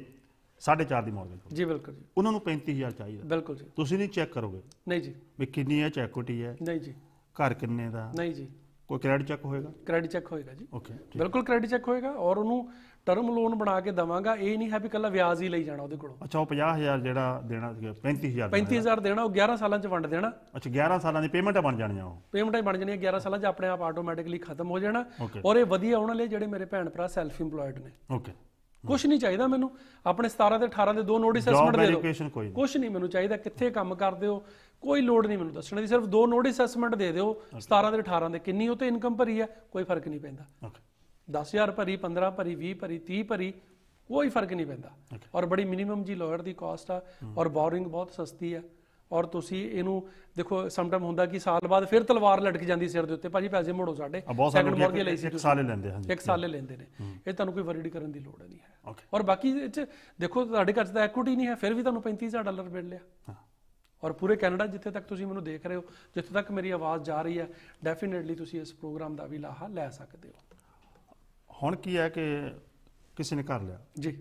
4 ਦੀ ਮੌਰਗੇਜ ਜੀ ਬਿਲਕੁਲ ਜੀ ਉਹਨਾਂ ਨੂੰ 35000 ਚਾਹੀਦਾ ਬਿਲਕੁਲ ਜੀ ਤੁਸੀਂ ਨਹੀਂ ਚੈੱਕ ਕਰੋਗੇ ਨਹੀਂ ਜੀ ਵੀ ਕਿੰਨੀ ਹੈ ਚੈਕੁਟੀ ਹੈ ਨਹੀਂ ਜੀ ਘਰ ਕਿੰਨੇ ਦਾ ਨਹੀਂ ਜੀ ਕੋਈ ਕ੍ਰੈਡਿਟ ਚੈੱਕ ਹੋਏਗਾ ਕ੍ਰੈਡਿਟ ਚੈੱਕ ਹੋਏਗਾ ਜੀ ਓਕੇ ਬਿਲਕੁਲ ਕ੍ਰੈਡਿਟ ਚੈੱਕ ਹੋਏਗਾ ਔਰ ਉਹਨੂੰ ਟਰਮ ਲੋਨ ਬਣਾ ਕੇ ਦਵਾਂਗਾ ਇਹ ਨਹੀਂ ਹੈ ਵੀ ਕੱਲਾ ਵਿਆਜ ਹੀ ਲਈ ਜਾਣਾ ਉਹਦੇ ਕੋਲੋਂ ਅੱਛਾ ਉਹ 50000 ਜਿਹੜਾ ਦੇਣਾ ਸੀ 35000 35000 ਦੇਣਾ ਉਹ 11 ਸਾਲਾਂ ਚ ਵੰਡ ਦੇਣਾ ਅੱਛਾ 11 ਸਾਲਾਂ ਦੀ ਪੇਮੈਂਟ ਬਣ ਜਾਣੀਆਂ ਉਹ ਹੀ ਬਣ ਜਾਣੀਆਂ 11 ਸਾਲਾਂ ਚ ਆਪਣੇ ਆਪ ਆਟੋਮੈਟਿਕਲੀ ਖਤਮ ਹੋ ਜਾਣਾ ਔਰ ਇਹ ਵਧੀਆ ਉਹਨਾਂ ਲਈ ਜਿਹੜੇ ਮੇਰੇ ਭੈਣ ਭਰਾ ਸੈਲਫ ਇੰਪਲੋਇਡ ਨੇ ਓਕੇ ਕੁਝ ਨਹੀਂ ਚਾਹੀਦਾ ਮੈਨੂੰ ਆਪਣੇ 17 ਤੇ 18 ਦੇ ਦੋ ਨੋਟਿਸ ਅਸੈਸਮੈਂਟ ਦੇ ਦਿਓ ਕੁਝ ਨਹੀਂ ਮੈਨੂੰ ਚਾਹੀਦਾ ਕਿੱਥੇ ਕੰਮ ਕਰਦੇ ਹੋ ਕੋਈ ਲੋੜ ਨਹੀਂ ਮੈਨੂੰ ਦੱਸਣ ਦੀ ਸਿਰਫ ਦੋ ਨੋਟਿਸ ਅਸੈਸਮੈਂਟ ਦੇ ਦਿਓ 17 ਤੇ 18 ਦੇ ਕਿੰਨੀ ਉਹ ਤੇ ਇਨਕਮ ਭਰੀ ਹੈ ਕੋਈ ਫਰਕ ਨਹੀਂ ਪੈਂਦਾ 10000 ਭਰੀ 15 ਭਰੀ 20 ਭਰੀ 30 ਭਰੀ ਕੋਈ ਫਰਕ ਨਹੀਂ ਪੈਂਦਾ ਔਰ ਬੜੀ ਮਿਨੀਮਮ ਜੀ ਲਾਇਰ ਦੀ ਕਾਸਟ ਆ ਔਰ ਬੋਰਿੰਗ ਬਹੁਤ ਸਸਤੀ ਆ ਔਰ ਤੁਸੀਂ ਇਹਨੂੰ ਦੇਖੋ ਟਾਈਮ ਹੁੰਦਾ ਕਿ ਸਾਲ ਬਾਅਦ ਫਿਰ ਤਲਵਾਰ ਲਟਕ ਜਾਂਦੀ ਸਿਰ ਦੇ ਉੱਤੇ ਭਾਜੀ ਪੈਸੇ ਮੋੜੋ ਸਾਡੇ ਸੈਕੰਡ ਮੋਰਗੇ ਲਈ ਸੀ ਇੱਕ ਸਾਲੇ ਲੈਂਦੇ ਹਾਂਜੀ ਇੱਕ ਸਾਲੇ ਲੈਂਦੇ ਨੇ ਇਹ ਤੁਹਾਨੂੰ ਕੋਈ ਵਰੀਡ ਕਰਨ ਦੀ ਲੋੜ ਨਹੀਂ ਹੈ ਔਰ ਬਾਕੀ ਇਹ ਚ ਦੇਖੋ ਤੁਹਾਡੇ ਘਰ 'ਚ ਤਾਂ ਇਕੁਇਟੀ ਨਹੀਂ ਹੈ ਫਿਰ ਵੀ ਤੁਹਾਨੂੰ 35000 ਡਾਲਰ ਮਿਲ ਲਿਆ ਔਰ ਪੂਰੇ ਕੈਨੇਡਾ ਜਿੱਥੇ ਤੱਕ ਤੁਸੀਂ ਮੈਨੂੰ ਦੇਖ ਰਹੇ ਹੋ ਜਿੱਥੇ ਤੱਕ ਮੇਰੀ ਆਵਾਜ਼ ਜਾ ਰਹੀ ਹੈ ਡੈਫੀਨਿਟਲੀ ਤੁਸੀਂ ਇਸ ਪ੍ਰੋਗਰਾਮ ਦਾ ਵੀ ਲਾਹਾ ਲੈ ਸਕਦੇ ਹੋ ਹੁਣ ਕੀ ਹੈ ਕਿ ਕਿਸੇ ਨੇ ਕਰ ਲਿਆ ਜੀ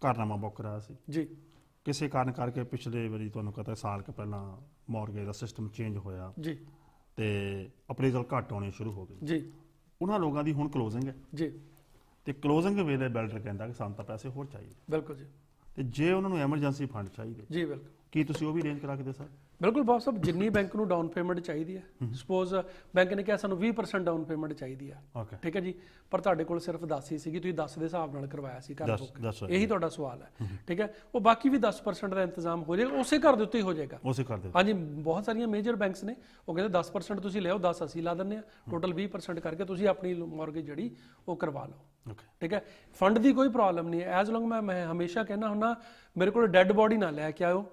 ਕਾਰਨਾਮਾ ਬੁੱਕ ਕਰਾਇਆ ਸੀ ਜੀ ਕਿਸੇ ਕਾਰਨ ਕਰਕੇ ਪਿਛਲੇ ਵਾਰੀ ਤੁਹਾਨੂੰ ਪਤਾ ਸਾਲ ਕ ਪਹਿਲਾਂ ਮੌਰਗੇਜ ਦਾ ਸਿਸਟਮ ਚੇਂਜ ਹੋਇਆ ਜੀ ਤੇ ਅਪਰੇਜ਼ਲ ਘਟ ਹੋਣੇ ਸ਼ੁਰੂ ਹੋ ਗਏ ਜੀ ਉਹਨਾਂ ਲੋਕਾਂ ਦੀ ਹੁਣ ਕਲੋਜ਼ਿੰਗ ਹੈ ਜੀ ਤੇ ਕਲੋਜ਼ਿੰਗ ਵੇਲੇ ਬਿਲਡਰ ਕਹਿੰਦਾ ਕਿ ਸਾਨੂੰ ਤਾਂ ਪੈਸੇ ਹੋਰ ਚਾਹੀਦੇ ਬਿਲਕੁਲ ਜੀ ਤੇ ਜੇ ਉਹਨਾਂ ਨੂੰ ਐਮਰਜੈਂਸੀ ਫੰਡ ਚਾਹੀਦੇ ਜੀ ਬਿਲਕੁਲ ਕੀ ਤੁਸੀਂ ਉਹ ਵੀ ਰੇਂਜ ਕਰਾ ਕੇ ਦੇ ਸਕਦੇ ਬਿਲਕੁਲ ਬਹੁਤ ਸਭ ਜਿੰਨੀ ਬੈਂਕ ਨੂੰ ਡਾਊਨ ਪੇਮੈਂਟ ਚਾਹੀਦੀ ਹੈ ਸਪੋਜ਼ ਬੈਂਕ ਨੇ ਕਿਹਾ ਸਾਨੂੰ 20% ਡਾਊਨ ਪੇਮੈਂਟ ਚਾਹੀਦੀ ਹੈ ਠੀਕ ਹੈ ਜੀ ਪਰ ਤੁਹਾਡੇ ਕੋਲ ਸਿਰਫ 10 ਹੀ ਸੀਗੀ ਤੁਸੀਂ 10 ਦੇ ਹਿਸਾਬ ਨਾਲ ਕਰਵਾਇਆ ਸੀ ਘਰ ਬੁੱਕ ਇਹੀ ਤੁਹਾਡਾ ਸਵਾਲ ਹੈ ਠੀਕ ਹੈ ਉਹ ਬਾਕੀ ਵੀ 10% ਦਾ ਇੰਤਜ਼ਾਮ ਹੋ ਜਾਏਗਾ ਉਸੇ ਘਰ ਦੇ ਉੱਤੇ ਹੀ ਹੋ ਜਾਏਗਾ ਉਸੇ ਘਰ ਦੇ ਹਾਂਜੀ ਬਹੁਤ ਸਾਰੀਆਂ ਮੇਜਰ ਬੈਂਕਸ ਨੇ ਉਹ ਕਹਿੰਦੇ 10% ਤੁਸੀਂ ਲਿਓ 10 ਅਸੀਂ ਲਾ ਦਿੰਨੇ ਆ ਟੋਟਲ 20% ਕਰਕੇ ਤੁਸੀਂ ਆਪਣੀ ਮਾਰਗੇਜ ਜਿਹੜੀ ਉਹ ਕਰਵਾ ਲਓ ਠੀਕ ਹੈ ਫੰਡ ਦੀ ਕੋਈ ਪ੍ਰੋਬਲਮ ਨਹੀਂ ਐਜ਼ ਲੌਂਗ ਮੈਂ ਹਮੇਸ਼ਾ ਕਹਿਣਾ ਹੁੰਨਾ ਮੇਰੇ ਕੋਲ ਡੈੱਡ ਬਾਡੀ ਨਾ ਲੈ ਕੇ ਆਇਓ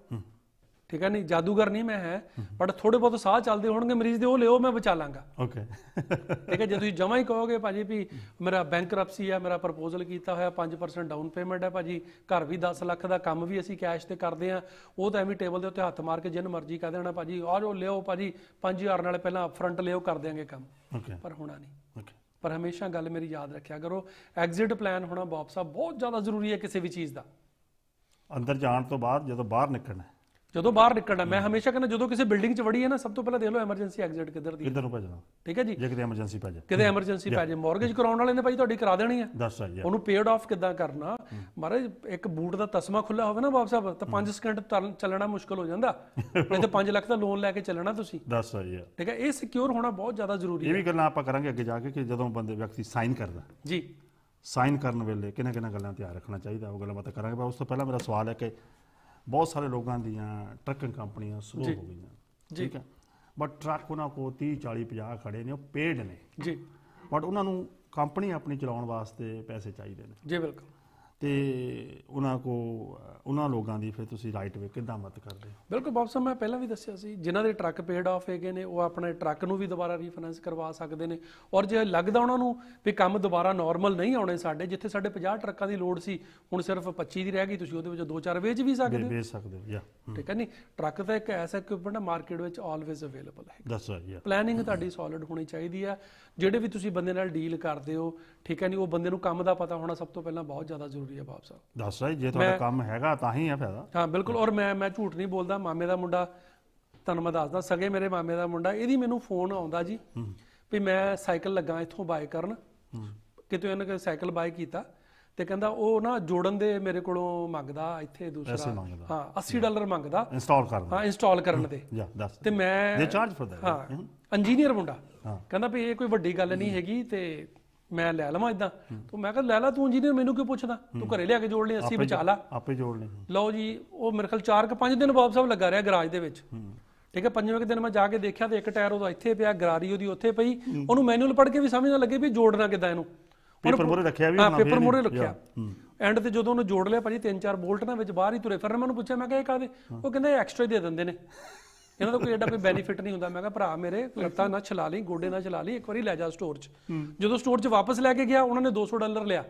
ਠੀਕ ਹੈ ਨਹੀਂ ਜਾਦੂਗਰ ਨਹੀਂ ਮੈਂ ਹੈ ਬਟ ਥੋੜੇ ਬਹੁਤ ਸਾਹ ਚੱਲਦੇ ਹੋਣਗੇ ਮਰੀਜ਼ ਦੇ ਉਹ ਲਿਓ ਮੈਂ ਬਚਾ ਲਾਂਗਾ ਓਕੇ ਠੀਕ ਹੈ ਜੇ ਤੁਸੀਂ ਜਮਾ ਹੀ ਕਹੋਗੇ ਭਾਜੀ ਵੀ ਮੇਰਾ ਬੈਂਕਰਪਸੀ ਹੈ ਮੇਰਾ ਪ੍ਰਪੋਜ਼ਲ ਕੀਤਾ ਹੋਇਆ 5% ਡਾਊਨ ਪੇਮੈਂਟ ਹੈ ਭਾਜੀ ਘਰ ਵੀ 10 ਲੱਖ ਦਾ ਕੰਮ ਵੀ ਅਸੀਂ ਕੈਸ਼ ਤੇ ਕਰਦੇ ਆ ਉਹ ਤਾਂ ਐਵੇਂ ਟੇਬਲ ਦੇ ਉੱਤੇ ਹੱਥ ਮਾਰ ਕੇ ਜਿੰਨ ਮਰਜ਼ੀ ਕਹ ਦੇਣਾ ਭਾਜੀ ਆ ਜੋ ਲਿਓ ਭਾਜੀ 5000 ਨਾਲ ਪਹਿਲਾਂ ਅਪਫਰੰਟ ਲਿਓ ਕਰ ਦਿਆਂਗੇ ਕੰਮ ਓਕੇ ਪਰ ਹੋਣਾ ਨਹੀਂ ਓਕੇ ਪਰ ਹਮੇਸ਼ਾ ਗੱਲ ਮੇਰੀ ਯਾਦ ਰੱਖਿਆ ਕਰੋ ਐਗਜ਼ਿਟ ਪਲਾਨ ਹੋਣਾ ਬਾਪਸਾ ਬਹੁਤ ਜ਼ਿਆਦਾ ਜ਼ਰੂਰੀ ਹੈ ਕਿਸੇ ਵੀ ਚੀਜ਼ ਦਾ ਅੰਦਰ ਜਾਣ ਤੋਂ ਬਾਅਦ ਜਦੋਂ ਬਾਹਰ ਨਿਕਲਣਾ ਜਦੋਂ ਬਾਹਰ ਨਿਕਲਣਾ ਮੈਂ ਹਮੇਸ਼ਾ ਕਹਿੰਦਾ ਜਦੋਂ ਕਿਸੇ ਬਿਲਡਿੰਗ 'ਚ ਵੜੀ ਹੈ ਨਾ ਸਭ ਤੋਂ ਪਹਿਲਾਂ ਦੇਖ ਲਓ ਐਮਰਜੈਂਸੀ ਐਗਜ਼ਿਟ ਕਿੱਧਰ ਦੀ ਕਿੱਧਰ ਨੂੰ ਭਜਣਾ ਠੀਕ ਹੈ ਜੀ ਜੇ ਕਿਤੇ ਐਮਰਜੈਂਸੀ ਜਾਏ ਕਿਤੇ ਐਮਰਜੈਂਸੀ ਜਾਏ ਮਾਰਗੇਜ ਕਰਾਉਣ ਵਾਲੇ ਨੇ ਭਾਈ ਤੁਹਾਡੀ ਕਰਾ ਦੇਣੀ ਹੈ ਦੱਸ ਜੀ ਉਹਨੂੰ ਪੇਡ ਆਫ ਕਿੱਦਾਂ ਕਰਨਾ ਮਹਾਰਾਜ ਇੱਕ ਬੂਟ ਦਾ ਤਸਮਾ ਖੁੱਲਾ ਹੋਵੇ ਨਾ ਬਾਬ ਸਾਹਿਬ ਤਾਂ 5 ਸਕਿੰਟ ਚੱਲਣਾ ਮੁਸ਼ਕਲ ਹੋ ਜਾਂਦਾ ਨਹੀਂ ਤਾਂ 5 ਲੱਖ ਦਾ ਲੋਨ ਲੈ ਕੇ ਚੱਲਣਾ ਤੁਸੀਂ ਦੱਸ ਜੀ ਠੀਕ ਹੈ ਇਹ ਸਿਕਿਉਰ ਹੋਣਾ ਬਹੁਤ ਜ਼ਿਆਦਾ ਜ਼ਰੂਰੀ ਹੈ ਇਹ ਵੀ ਗੱਲਾਂ ਆਪਾਂ ਕਰਾਂਗੇ ਅੱਗੇ ਜਾ ਕੇ ਕਿ ਜਦੋਂ ਬੰਦੇ ਵਿਅਕਤੀ ਸਾਈਨ ਕਰਦਾ ਜੀ ਸਾਈਨ ਕਰਨ ਵੇਲੇ ਕਿਹਨਾਂ ਕਿਹਨਾਂ ਗੱਲਾਂ ਧਿਆਨ ਰੱਖਣਾ ਚਾਹੀਦਾ ਉਹ ਗੱਲਾਂ ਬਾਤ ਕਰਾਂਗੇ ਪਰ ਉਸ ਤੋਂ ਪਹਿਲਾਂ ਮੇਰਾ ਸਵਾਲ ਹੈ ਕਿ ਬਹੁਤ ਸਾਰੇ ਲੋਕਾਂ ਦੀਆਂ ਟਰੱਕ ਕੰਪਨੀਆਂ ਸ਼ੁਰੂ ਹੋ ਗਈਆਂ ਠੀਕ ਹੈ ਬਟ ਟਰੱਕ ਉਹਨਾਂ ਕੋਲ 30 40 50 ਖੜੇ ਨੇ ਉਹ ਪੇਡ ਨੇ ਜੀ ਬਟ ਉਹਨਾਂ ਨੂੰ ਕੰਪਨੀ ਆਪਣੀ ਚਲਾਉਣ ਵਾਸਤੇ ਪੈਸੇ ਚਾਹੀਦੇ ਨੇ ਜੀ ਬਿਲਕੁਲ ਤੇ ਉਹਨਾਂ ਕੋ ਉਹਨਾਂ ਲੋਕਾਂ ਦੀ ਫਿਰ ਤੁਸੀਂ ਰਾਈਟ ਵੇ ਕਿੱਦਾਂ ਮਤ ਕਰਦੇ ਹੋ ਬਿਲਕੁਲ ਬਾਬਾ ਸਾਹਿਬ ਮੈਂ ਪਹਿਲਾਂ ਵੀ ਦੱਸਿਆ ਸੀ ਜਿਨ੍ਹਾਂ ਦੇ ਟਰੱਕ ਪੇਡ ਆਫ ਹੈਗੇ ਨੇ ਉਹ ਆਪਣੇ ਟਰੱਕ ਨੂੰ ਵੀ ਦੁਬਾਰਾ ਰੀਫਾਈਨਾਂਸ ਕਰਵਾ ਸਕਦੇ ਨੇ ਔਰ ਜੇ ਲੱਗਦਾ ਉਹਨਾਂ ਨੂੰ ਵੀ ਕੰਮ ਦੁਬਾਰਾ ਨਾਰਮਲ ਨਹੀਂ ਆਉਣੇ ਸਾਡੇ ਜਿੱਥੇ ਸਾਡੇ 50 ਟਰੱਕਾਂ ਦੀ ਲੋਡ ਸੀ ਹੁਣ ਸਿਰਫ 25 ਦੀ ਰਹਿ ਗਈ ਤੁਸੀਂ ਉਹਦੇ ਵਿੱਚੋਂ 2-4 ਵੇਚ ਵੀ ਸਕਦੇ ਹੋ ਵੇਚ ਸਕਦੇ ਹੋ ਯਾ ਠੀਕ ਹੈ ਨਹੀਂ ਟਰੱਕ ਤਾਂ ਇੱਕ ਐਸਾ ਇਕਵਿਪਮੈਂਟ ਹੈ ਮਾਰਕੀਟ ਵਿੱਚ ਆਲਵੇਸ ਅਵੇਲੇਬਲ ਹੈ ਦੱਸ ਯਾ ਪਲੈਨਿੰਗ ਤੁਹਾਡੀ ਸੋਲਿਡ ਹੋਣੀ ਚਾਹੀਦੀ ਹੈ ਜਿਹੜੇ ਵੀ ਤੁਸੀਂ ਬੰਦੇ ਨਾਲ ਡੀਲ ਕਰਦੇ ਹੋ ਠੀਕ ਹੈ ਨਹੀਂ ਉਹ ਬੰਦੇ ਨੂੰ ਕੰਮ ਦਾ ਪਤਾ ਹੋਣਾ ਸਭ ਤੋਂ ਪਹਿਲਾਂ ਬਹੁਤ ਜ਼ਿਆਦਾ ਜ਼ਰੂਰੀ ਜ਼ਰੂਰੀ ਹੈ ਬਾਪ ਸਾਹਿਬ ਦੱਸ ਰਹੀ ਜੇ ਤੁਹਾਡਾ ਕੰਮ ਹੈਗਾ ਤਾਂ ਹੀ ਹੈ ਫਾਇਦਾ ਹਾਂ ਬਿਲਕੁਲ ਔਰ ਮੈਂ ਮੈਂ ਝੂਠ ਨਹੀਂ ਬੋਲਦਾ ਮਾਮੇ ਦਾ ਮੁੰਡਾ ਤੁਹਾਨੂੰ ਮੈਂ ਦੱਸਦਾ ਸਗੇ ਮੇਰੇ ਮਾਮੇ ਦਾ ਮੁੰਡਾ ਇਹਦੀ ਮੈਨੂੰ ਫੋਨ ਆਉਂਦਾ ਜੀ ਵੀ ਮੈਂ ਸਾਈਕਲ ਲੱਗਾ ਇੱਥੋਂ ਬਾਏ ਕਰਨ ਕਿਤੇ ਉਹਨੇ ਸਾਈਕਲ ਬਾਏ ਕੀਤਾ ਤੇ ਕਹਿੰਦਾ ਉਹ ਨਾ ਜੋੜਨ ਦੇ ਮੇਰੇ ਕੋਲੋਂ ਮੰਗਦਾ ਇੱਥੇ ਦੂਸਰਾ ਹਾਂ 80 ਡਾਲਰ ਮੰਗਦਾ ਇੰਸਟਾਲ ਕਰਨ ਹਾਂ ਇੰਸਟਾਲ ਕਰਨ ਦੇ ਤੇ ਮੈਂ ਦੇ ਚਾਰਜ ਫਰ ਹਾਂ ਇੰਜੀਨੀਅਰ ਮੁੰਡਾ ਕਹਿੰਦਾ ਵੀ ਇਹ ਕੋਈ ਵੱਡੀ ਗੱਲ ਨਹੀਂ ਹੈਗੀ ਤੇ ਮੈਂ ਲੈ ਲਵਾਂ ਇਦਾਂ ਤੂੰ ਮੈਂ ਕਿਹਾ ਲੈ ਲੈ ਤੂੰ ਇੰਜੀਨੀਅਰ ਮੈਨੂੰ ਕਿਉਂ ਪੁੱਛਦਾ ਤੂੰ ਘਰੇ ਲਿਆ ਕੇ ਜੋੜ ਲੈ ਅਸੀਂ ਬਚਾ ਲਾ ਆਪੇ ਜੋੜ ਲੈ ਲਓ ਜੀ ਉਹ ਮੇਰੇ ਖਿਆਲ 4 ਕਿ 5 ਦਿਨ ਬਾਬ ਸਾਹਿਬ ਲੱਗਾ ਰਿਹਾ ਗਰਾਜ ਦੇ ਵਿੱਚ ਠੀਕ ਹੈ ਪੰਜਵੇਂ ਦਿਨ ਮੈਂ ਜਾ ਕੇ ਦੇਖਿਆ ਤੇ ਇੱਕ ਟਾਇਰ ਉਹਦਾ ਇੱਥੇ ਪਿਆ ਗਰਾਰੀ ਉਹਦੀ ਉੱਥੇ ਪਈ ਉਹਨੂੰ ਮੈਨੂਅਲ ਪੜ੍ਹ ਕੇ ਵੀ ਸਮਝ ਨਾ ਲੱਗੇ ਵੀ ਜੋੜਨਾ ਕਿਦਾਂ ਇਹਨੂੰ ਪੇਪਰ ਮੋਰੇ ਰੱਖਿਆ ਵੀ ਨਾ ਪੇਪਰ ਮੋਰੇ ਰੱਖਿਆ ਐਂਡ ਤੇ ਜਦੋਂ ਉਹਨੂੰ ਜੋੜ ਲਿਆ ਭਾਜੀ 3-4 ਬੋਲਟ ਨਾਲ ਵਿੱਚ ਬਾਹਰ ਹੀ ਤੁਰੇ ਫਿਰ ਮੈਂ ਉਹਨੂੰ ਪੁੱਛਿਆ ਮੈਂ ਕਿਹਾ ਇਹ ਕਾਦੇ ਉਹ ਕਹਿੰਦਾ ਐਕਸਟਰਾ ਦੇ ਦਿੰਦੇ ਨੇ ਇਹਨਾਂ ਦਾ ਕੋਈ ਐਡਾ ਕੋਈ ਬੈਨੀਫਿਟ ਨਹੀਂ ਹੁੰਦਾ ਮੈਂ ਕਿਹਾ ਭਰਾ ਮੇਰੇ ਲੱਤਾਂ ਨਾ ਛਲਾ ਲਈ ਗੋਡੇ ਨਾ ਛਲਾ ਲਈ ਇੱਕ ਵਾਰੀ ਲੈ ਜਾ ਸਟੋਰ 'ਚ ਜਦੋਂ ਸਟੋਰ 'ਚ ਵਾਪਸ ਲੈ ਕੇ ਗਿਆ ਉਹਨਾਂ ਨੇ 200 ਡਾਲਰ ਲਿਆ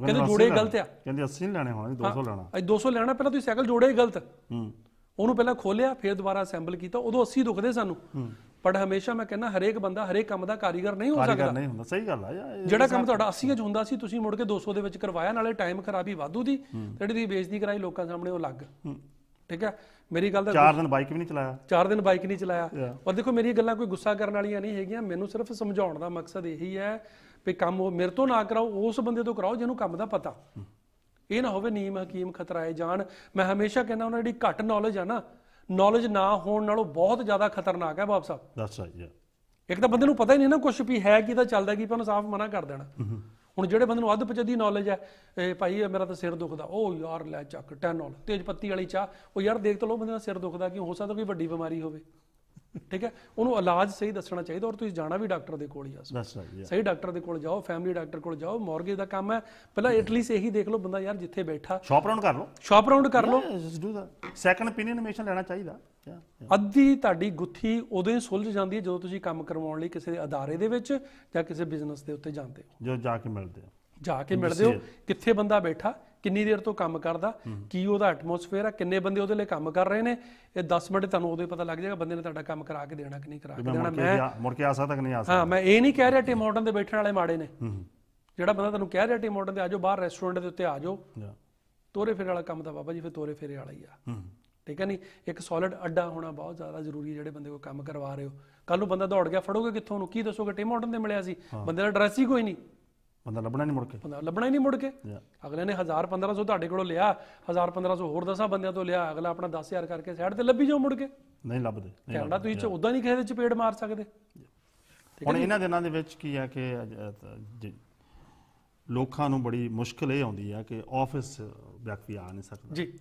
ਕਹਿੰਦੇ ਜੋੜੇ ਗਲਤ ਆ ਕਹਿੰਦੇ 80 ਨਹੀਂ ਲੈਣੇ ਹੋਣੇ 200 ਲੈਣਾ ਅੱਜ 200 ਲੈਣਾ ਪਹਿਲਾਂ ਤੁਸੀਂ ਸਾਈਕਲ ਜੋੜੇ ਗਲਤ ਹੂੰ ਉਹਨੂੰ ਪਹਿਲਾਂ ਖੋਲਿਆ ਫਿਰ ਦੁਬਾਰਾ ਅਸੈਂਬਲ ਕੀਤਾ ਉਦੋਂ 80 ਦੁਖਦੇ ਸਾਨੂੰ ਹੂੰ ਪਰ ਹਮੇਸ਼ਾ ਮੈਂ ਕਹਿੰਦਾ ਹਰੇਕ ਬੰਦਾ ਹਰੇਕ ਕੰਮ ਦਾ ਕਾਰੀਗਰ ਨਹੀਂ ਹੋ ਸਕਦਾ ਕਾਰੀਗਰ ਨਹੀਂ ਹੁੰਦਾ ਸਹੀ ਗੱਲ ਆ ਜਿਹੜਾ ਕੰਮ ਤੁਹਾਡਾ 80 ਚ ਹੁੰਦਾ ਸੀ ਤੁਸੀਂ ਮੁੜ ਕੇ 200 ਦੇ ਵਿੱਚ ਕਰਵਾਇਆ ਨਾਲੇ ਟਾਈਮ ਖਰਾਬੀ ਵਾਧੂ ਦੀ ਜਿਹੜੀ ਦੀ ਬੇਇੱਜ਼ਤੀ ਕਰਾਈ ਲੋਕਾਂ ਸਾਹਮਣੇ ਉਹ ਲੱਗ ਠੀਕ ਹੈ ਮੇਰੀ ਗੱਲ ਦਾ ਚਾਰ ਦਿਨ ਬਾਈਕ ਵੀ ਨਹੀਂ ਚਲਾਇਆ ਚਾਰ ਦਿਨ ਬਾਈਕ ਨਹੀਂ ਚਲਾਇਆ ਪਰ ਦੇਖੋ ਮੇਰੀ ਗੱਲਾਂ ਕੋਈ ਗੁੱਸਾ ਕਰਨ ਵਾਲੀਆਂ ਨਹੀਂ ਹੈਗੀਆਂ ਮੈਨੂੰ ਸਿਰਫ ਸਮਝਾਉਣ ਦਾ ਮਕਸਦ ਇਹੀ ਹੈ ਵੀ ਕੰਮ ਉਹ ਮੇਰੇ ਤੋਂ ਨਾ ਕਰਾਓ ਉਸ ਬੰਦੇ ਤੋਂ ਕਰਾਓ ਜਿਹਨੂੰ ਕੰਮ ਦਾ ਪਤਾ ਇਹ ਨਾ ਹੋਵੇ ਨੀਮ ਹਕੀਮ ਖਤਰਾਏ ਜਾਣ ਮੈਂ ਹਮੇਸ਼ਾ ਕਹਿੰਦਾ ਉਹਨਾਂ ਦੀ ਘੱਟ ਨੌਲੇਜ ਆ ਨਾ ਨੌਲੇਜ ਨਾ ਹੋਣ ਨਾਲੋਂ ਬਹੁਤ ਜ਼ਿਆਦਾ ਖਤਰਨਾਕ ਹੈ ਬਾਬ ਸਾਹਿਬ ਦੈਟਸ ਰਾਈਟ ਹੈ ਇੱਕ ਤਾਂ ਬੰਦੇ ਨੂੰ ਪਤਾ ਹੀ ਨਹੀਂ ਨਾ ਕੁਝ ਵੀ ਹੈ ਕੀ ਤਾਂ ਚੱਲਦਾ ਕੀ ਪਰ ਉਹਨੂੰ ਸਾਫ਼ ਮਨਾ ਕਰ ਦੇਣਾ ਹੁਣ ਜਿਹੜੇ ਬੰਦੇ ਨੂੰ ਅੱਧ ਪਚਦੀ ਨੌਲੇਜ ਹੈ ਇਹ ਭਾਈ ਮੇਰਾ ਤਾਂ ਸਿਰ ਦੁਖਦਾ ਉਹ ਯਾਰ ਲੈ ਚੱਕ ਟੈਨੋਲ ਤੇਜ ਪੱਤੀ ਵਾਲੀ ਚਾਹ ਉਹ ਯਾਰ ਦੇਖ ਤੋ ਲੋ ਬੰਦੇ ਦਾ ਸਿਰ ਦੁਖਦਾ ਕਿ ਹੋ ਸਕਦਾ ਕੋਈ ਵੱਡੀ ਬਿਮਾਰੀ ਹੋਵੇ ਠੀਕ ਹੈ ਉਹਨੂੰ ਇਲਾਜ ਸਹੀ ਦੱਸਣਾ ਚਾਹੀਦਾ ਔਰ ਤੁਸੀਂ ਜਾਣਾ ਵੀ ਡਾਕਟਰ ਦੇ ਕੋਲ ਹੀ ਆ ਸਹੀ ਡਾਕਟਰ ਦੇ ਕੋਲ ਜਾਓ ਫੈਮਿਲੀ ਡਾਕਟਰ ਕੋਲ ਜਾਓ ਮੌਰਗੇਜ ਦਾ ਕੰਮ ਹੈ ਪਹਿਲਾਂ ਇਟਲੀਸ ਇਹੀ ਦੇਖ ਲਓ ਬੰਦਾ ਯਾਰ ਜਿੱਥੇ ਬੈਠਾ ਸ਼ਾਪ ਰਾਉਂਡ ਕਰ ਲਓ ਸ਼ਾਪ ਰਾਉਂਡ ਕਰ ਲਓ ਡੂ ਦਾ ਸੈਕੰਡ ਓਪੀਨੀਅਨ ਹਮੇਸ਼ਾ ਲੈਣਾ ਚਾਹੀਦਾ ਅੱਧੀ ਤੁਹਾਡੀ ਗੁੱਥੀ ਉਦੋਂ ਹੀ ਸੁਲਝ ਜਾਂਦੀ ਹੈ ਜਦੋਂ ਤੁਸੀਂ ਕੰਮ ਕਰਵਾਉਣ ਲਈ ਕਿਸੇ ਦੇ ਅਦਾਰੇ ਦੇ ਵਿੱਚ ਜਾਂ ਕਿਸੇ ਬਿਜ਼ਨਸ ਦੇ ਉੱਤੇ ਜਾਂਦੇ ਹੋ ਜੋ ਜਾ ਕੇ ਮਿਲਦੇ ਹੋ ਜਾ ਕੇ ਮਿਲਦੇ ਹੋ ਕਿੱਥੇ ਬੰਦਾ ਬੈਠਾ ਕਿੰਨੀ ਦੇਰ ਤੋਂ ਕੰਮ ਕਰਦਾ ਕੀ ਉਹਦਾ ਐਟਮੋਸਫੇਅਰ ਆ ਕਿੰਨੇ ਬੰਦੇ ਉਹਦੇ ਲਈ ਕੰਮ ਕਰ ਰਹੇ ਨੇ ਇਹ 10 ਮਿੰਟ ਤੁਹਾਨੂੰ ਉਹਦੇ ਪਤਾ ਲੱਗ ਜਾਏਗਾ ਬੰਦੇ ਨੇ ਤੁਹਾਡਾ ਕੰਮ ਕਰਾ ਕੇ ਦੇਣਾ ਕਿ ਨਹੀਂ ਕਰਾ ਕੇ ਦੇਣਾ ਮੈਂ ਮੁੜ ਕੇ ਆ ਸਕਦਾ ਕਿ ਨਹੀਂ ਆ ਸਕਦਾ ਹਾਂ ਮੈਂ ਇਹ ਨਹੀਂ ਕਹਿ ਰਿਹਾ ਟਿਮ ਮਾਡਰਨ ਦੇ ਬੈਠਣ ਵਾਲੇ ਮਾੜੇ ਨੇ ਜਿਹੜਾ ਬੰਦਾ ਤੁਹਾਨੂੰ ਕਹਿ ਰਿਹਾ ਟਿਮ ਮਾਡਰਨ ਦੇ ਆਜੋ ਬਾਹਰ ਰੈਸਟੋਰੈਂਟ ਦੇ ਉੱਤੇ ਆਜੋ ਤੋਰੇ ਫੇਰੇ ਵਾਲਾ ਕੰਮ ਤਾਂ ਬਾਬਾ ਜੀ ਫਿਰ ਤੋਰੇ ਫੇਰੇ ਵਾਲਾ ਹੀ ਆ ਠੀਕ ਹੈ ਨਹੀਂ ਇੱਕ ਸੋਲਿਡ ਅੱਡਾ ਹੋਣਾ ਬਹੁਤ ਜ਼ਿਆਦਾ ਜ਼ਰੂਰੀ ਹੈ ਜਿਹੜੇ ਬੰਦੇ ਕੋ ਕੰਮ ਕਰਵਾ ਰਹੇ ਹੋ ਕੱਲ ਨੂੰ ਬੰਦਾ ਦੌੜ ਗਿਆ ਫੜੋਗੇ ਕਿੱਥੋਂ ਨੂੰ ਕੀ ਦੱਸੋਗੇ ਟੀਮ ਮਾਡਰਨ ਦੇ ਮਿਲਿਆ ਸੀ ਬੰਦੇ ਦਾ ਐਡਰੈਸ ਹੀ ਕੋਈ ਨਹੀਂ ਬੰਦਾ ਲੱਭਣਾ ਨਹੀਂ ਮੁੜ ਕੇ ਬੰਦਾ ਲੱਭਣਾ ਹੀ ਨਹੀਂ ਮੁੜ ਕੇ ਅਗਲੇ ਨੇ 1000 1500 ਤੁਹਾਡੇ ਕੋਲੋਂ ਲਿਆ 1000 1500 ਹੋਰ ਦਸਾਂ ਬੰਦਿਆਂ ਤੋਂ ਲਿਆ ਅਗਲਾ ਆਪਣਾ 10000 ਕਰਕੇ ਸਾਈਡ ਤੇ ਲੱਭੀ ਜਾਓ ਮੁੜ ਕੇ ਨਹੀਂ ਲੱਭਦੇ ਕਹਿੰਦਾ ਤੁਸੀਂ ਚ ਉਦਾਂ ਨਹੀਂ ਕਿਸੇ ਦੇ ਚਪੇੜ ਮਾਰ ਸਕਦੇ ਹੁਣ ਇਹਨਾਂ ਦਿਨਾਂ ਦੇ ਵਿੱਚ ਕੀ ਹੈ ਕਿ ਲੋਕਾਂ ਨੂੰ ਬੜੀ ਮੁਸ਼ਕਲ ਇਹ ਆਉਂਦੀ ਹੈ ਕਿ ਆਫਿਸ ਵਿਅਕਤੀ ਆ ਨਹੀਂ ਸਕਦਾ ਜੀ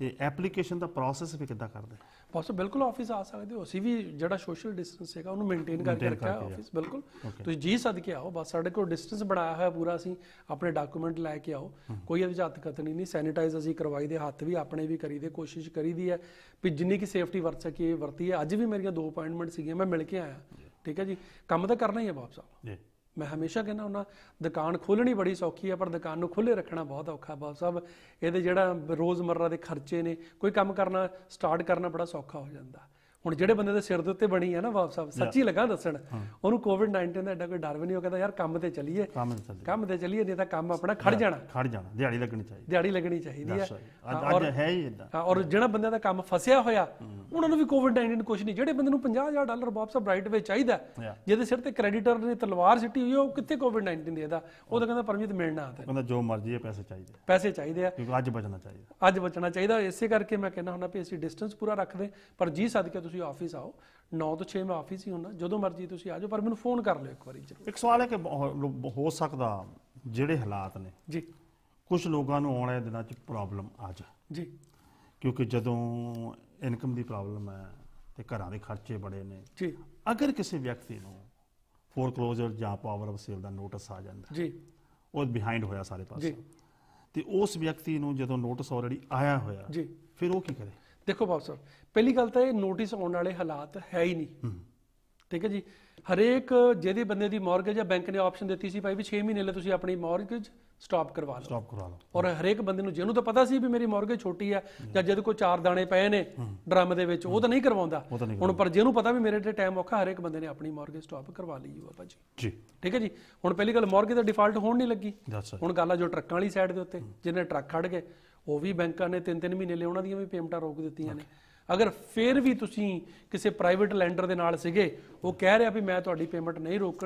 ਤੇ ਐਪਲੀਕੇਸ਼ਨ ਦਾ ਪ੍ਰੋਸੈਸ ਵੀ ਕਿੱਦਾਂ ਕਰਦੇ ਬਸ ਬਿਲਕੁਲ ਆਫਿਸ ਆ ਸਕਦੇ ਹੋ ਅਸੀਂ ਵੀ ਜਿਹੜਾ ਸੋਸ਼ਲ ਡਿਸਟੈਂਸ ਹੈਗਾ ਉਹਨੂੰ ਮੇਨਟੇਨ ਕਰਕੇ ਰੱਖਿਆ ਆਫਿਸ ਬਿਲਕੁਲ ਤੁਸੀਂ ਜੀ ਕੇ ਆਓ ਬਸ ਸਾਡੇ ਕੋਲ ਡਿਸਟੈਂਸ ਬਣਾਇਆ ਹੋਇਆ ਪੂਰਾ ਅਸੀਂ ਆਪਣੇ ਡਾਕੂਮੈਂਟ ਲੈ ਕੇ ਆਓ ਕੋਈ ਅਜਿਹੀ ਵਿੱਚ ਹੱਥ ਕਤਣੀ ਨਹੀਂ ਸੈਨੀਟਾਈਜ਼ ਅਸੀਂ ਕਰਵਾਈ ਦੇ ਹੱਥ ਵੀ ਆਪਣੇ ਵੀ ਕਰੀ ਦੇ ਕੋਸ਼ਿਸ਼ ਕਰੀਦੀ ਹੈ ਵੀ ਜਿੰਨੀ ਕਿ ਸੇਫਟੀ ਵਰਤ ਸਕੀਏ ਵਰਤੀ ਹੈ ਅੱਜ ਵੀ ਮੇਰੀਆਂ ਦੋ ਅਪਾਇੰਟਮੈਂਟ ਸੀਗੀਆਂ ਮੈਂ ਮਿਲ ਕੇ ਆਇਆ ਠੀਕ ਹੈ ਜੀ ਕੰਮ ਤਾਂ ਕਰਨਾ ਹੀ ਹੈ ਬਾਪ ਸਾਹਿਬ ਜੀ ਮੈਂ ਹਮੇਸ਼ਾ ਕਹਿੰਦਾ ਹੁਣਾ ਦੁਕਾਨ ਖੋਲਣੀ ਬੜੀ ਸੌਖੀ ਆ ਪਰ ਦੁਕਾਨ ਨੂੰ ਖੁੱਲੇ ਰੱਖਣਾ ਬਹੁਤ ਔਖਾ ਬਾਬ ਸਾਹਿਬ ਇਹਦੇ ਜਿਹੜਾ ਰੋਜ਼ਮਰਰਾ ਦੇ ਖਰਚੇ ਨੇ ਕੋਈ ਕੰਮ ਕਰਨਾ ਸਟਾਰਟ ਕਰਨਾ ਬੜਾ ਸੌਖਾ ਹੋ ਜਾਂਦਾ ਹੁਣ ਜਿਹੜੇ ਬੰਦੇ ਦੇ ਸਿਰ ਦੇ ਉੱਤੇ ਬਣੀ ਹੈ ਨਾ ਬਾਬ ਸਾਹਿਬ ਸੱਚੀ ਲੱਗਾ ਦੱਸਣ ਉਹਨੂੰ ਕੋਵਿਡ-19 ਦਾ ਐਡਾ ਕੋਈ ਡਰ ਵੀ ਨਹੀਂ ਉਹ ਕਹਿੰਦਾ ਯਾਰ ਕੰਮ ਤੇ ਚੱਲੀਏ ਕੰਮ ਤੇ ਚੱਲੀਏ ਨਹੀਂ ਤਾਂ ਕੰਮ ਆਪਣਾ ਖੜ ਜਾਣਾ ਖੜ ਜਾਣਾ ਦਿਹਾੜੀ ਲੱਗਣੀ ਚਾਹੀਦੀ ਦਿਹਾੜੀ ਲੱਗਣੀ ਚਾਹੀਦੀ ਹੈ ਅੱਜ ਹੈ ਹੀ ਇਦਾਂ ਔਰ ਜਿਹੜਾ ਬੰਦੇ ਦਾ ਕੰਮ ਫਸਿਆ ਹੋਇਆ ਉਹਨਾਂ ਨੂੰ ਵੀ ਕੋਵਿਡ 19 ਕੁਝ ਨਹੀਂ ਜਿਹੜੇ ਬੰਦੇ ਨੂੰ 50000 ਡਾਲਰ ਵਾਪਸ ਬ੍ਰਾਈਟ ਵੇ ਚਾਹੀਦਾ ਜਿਹਦੇ ਸਿਰ ਤੇ ਕ੍ਰੈਡੀਟਰ ਨੇ ਤਲਵਾਰ ਸਿੱਟੀ ਹੋਈ ਉਹ ਕਿੱਥੇ ਕੋਵਿਡ 19 ਦੇਦਾ ਉਹ ਤਾਂ ਕਹਿੰਦਾ ਪਰਮਜੀਤ ਮਿਲਣਾ ਆ ਕਹਿੰਦਾ ਜੋ ਮਰਜ਼ੀ ਹੈ ਪੈਸੇ ਚਾਹੀਦੇ ਪੈਸੇ ਚਾਹੀਦੇ ਆ ਕਿਉਂਕਿ ਅੱਜ ਬਚਣਾ ਚਾਹੀਦਾ ਅੱਜ ਬਚਣਾ ਚਾਹੀਦਾ ਇਸੇ ਕਰਕੇ ਮੈਂ ਕਹਿੰਦਾ ਹੁੰਦਾ ਵੀ ਅਸੀਂ ਡਿਸਟੈਂਸ ਪੂਰਾ ਰੱਖਦੇ ਪਰ ਜੀ ਸਦਕੇ ਤੁਸੀਂ ਆਫਿਸ ਆਓ 9 ਤੋਂ 6 ਮੈਂ ਆਫਿਸ ਹੀ ਹੁੰਦਾ ਜਦੋਂ ਮਰਜ਼ੀ ਤੁਸੀਂ ਆ ਜਾਓ ਪਰ ਮੈਨੂੰ ਫੋਨ ਕਰ ਲਿਓ ਇੱਕ ਵਾਰੀ ਜ਼ਰੂਰ ਇੱਕ ਸਵਾਲ ਹੈ ਕਿ ਹੋ ਸਕਦਾ ਜਿਹੜੇ ਹਾਲਾਤ ਨੇ ਜੀ ਕੁਝ ਲੋਕਾਂ ਨੂੰ ਆਉਣ ਵਾਲੇ ਦਿਨਾਂ 'ਚ ਪ੍ਰੋਬਲਮ ਆ ਜਾ ਜੀ ਕਿਉਂਕਿ ਜਦੋਂ ਇਨਕਮ ਦੀ ਪ੍ਰੋਬਲਮ ਹੈ ਤੇ ਘਰਾਂ ਦੇ ਖਰਚੇ ਬੜੇ ਨੇ ਜੀ ਅਗਰ ਕਿਸੇ ਵਿਅਕਤੀ ਨੂੰ ਫੋਰ ਕਲੋਜ਼ਰ ਜਾਂ ਪਾਵਰ ਆਫ ਸੇਲ ਦਾ ਨੋਟਿਸ ਆ ਜਾਂਦਾ ਜੀ ਉਹ ਬਿਹਾਈਂਡ ਹੋਇਆ ਸਾਰੇ ਪਾਸੇ ਜੀ ਤੇ ਉਸ ਵਿਅਕਤੀ ਨੂੰ ਜਦੋਂ ਨੋਟਿਸ ਆਲਰੇਡੀ ਆਇਆ ਹੋਇਆ ਜੀ ਫਿਰ ਉਹ ਕੀ ਕਰੇ ਦੇਖੋ ਬਾਬ ਸਰ ਪਹਿਲੀ ਗੱਲ ਤਾਂ ਇਹ ਨੋਟਿਸ ਆਉਣ ਵਾਲੇ ਹਾਲਾਤ ਹੈ ਹੀ ਨਹੀਂ ਠੀਕ ਹੈ ਜੀ ਹਰੇਕ ਜਿਹਦੇ ਬੰਦੇ ਦੀ ਮਾਰਗੇਜ ਜਾਂ ਬੈਂਕ ਨੇ ਆਪਸ਼ਨ ਦਿੱਤੀ ਸੀ ਭਾਈ ਵੀ 6 ਮਹੀਨੇ ਲਈ ਤੁਸੀਂ ਆਪਣੀ ਮਾਰਗੇਜ ਸਟਾਪ ਕਰਵਾ ਲਓ ਸਟਾਪ ਕਰਵਾ ਲਓ ਔਰ ਹਰੇਕ ਬੰਦੇ ਨੂੰ ਜਿਹਨੂੰ ਤਾਂ ਪਤਾ ਸੀ ਵੀ ਮੇਰੀ ਮੌਰਗੇ ਛੋਟੀ ਆ ਜਾਂ ਜਿਹਦੇ ਕੋਲ ਚਾਰ ਦਾਣੇ ਪਏ ਨੇ ਡਰਮ ਦੇ ਵਿੱਚ ਉਹ ਤਾਂ ਨਹੀਂ ਕਰਵਾਉਂਦਾ ਹੁਣ ਪਰ ਜਿਹਨੂੰ ਪਤਾ ਵੀ ਮੇਰੇ ਤੇ ਟਾਈਮ ਔਖਾ ਹਰੇਕ ਬੰਦੇ ਨੇ ਆਪਣੀ ਮੌਰਗੇ ਸਟਾਪ ਕਰਵਾ ਲਈ ਹੋ ਆਪਾ ਜੀ ਜੀ ਠੀਕ ਹੈ ਜੀ ਹੁਣ ਪਹਿਲੀ ਗੱਲ ਮੌਰਗੇ ਦਾ ਡਿਫਾਲਟ ਹੋਣ ਨਹੀਂ ਲੱਗੀ ਹੁਣ ਗੱਲ ਆ ਜੋ ਟਰੱਕਾਂ ਵਾਲੀ ਸਾਈਡ ਦੇ ਉੱਤੇ ਜਿਹਨੇ ਟਰੱਕ ਖੜ ਗਏ ਉਹ ਵੀ ਬੈਂਕਾਂ ਨੇ 3-3 ਮਹੀਨੇ ਲਈ ਉਹਨਾਂ ਦੀਆਂ ਵੀ ਪੇਮੈਂਟਾਂ ਰੋਕ ਦਿੱਤੀਆਂ ਨੇ ਅਗਰ ਫੇਰ ਵੀ ਤੁਸੀਂ ਕਿਸੇ ਪ੍ਰਾਈਵੇਟ ਲੈਂਡਰ ਦੇ ਨਾਲ ਸੀਗੇ ਉਹ ਕਹਿ ਰਿਹਾ ਵੀ ਮੈਂ ਤੁਹਾਡੀ ਪੇਮੈਂਟ ਨਹੀਂ ਰੋਕ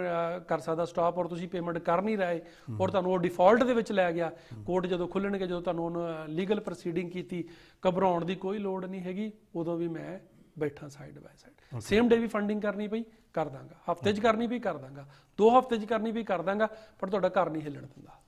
ਕਰ ਸਕਦਾ ਸਟਾਪ ਔਰ ਤੁਸੀਂ ਪੇਮੈਂਟ ਕਰ ਨਹੀਂ ਰਹੇ ਔਰ ਤੁਹਾਨੂੰ ਉਹ ਡਿਫਾਲਟ ਦੇ ਵਿੱਚ ਲੈ ਗਿਆ ਕੋਰਟ ਜਦੋਂ ਖੁੱਲਣਗੇ ਜਦੋਂ ਤੁਹਾਨੂੰ ਉਹ ਲੀਗਲ ਪ੍ਰੋਸੀਡਿੰਗ ਕੀਤੀ ਘਬਰਾਉਣ ਦੀ ਕੋਈ ਲੋੜ ਨਹੀਂ ਹੈਗੀ ਉਦੋਂ ਵੀ ਮੈਂ ਬੈਠਾ side by side same day ਵੀ ਫੰਡਿੰਗ ਕਰਨੀ ਪਈ ਕਰ ਦਾਂਗਾ ਹਫਤੇ 'ਚ ਕਰਨੀ ਵੀ ਕਰ ਦਾਂਗਾ ਦੋ ਹਫਤੇ 'ਚ ਕਰਨੀ ਵੀ ਕਰ ਦਾਂਗਾ ਪਰ ਤੁਹਾਡਾ ਘਰ ਨਹੀਂ ਹਿੱਲਣ ਦਿੰਦਾ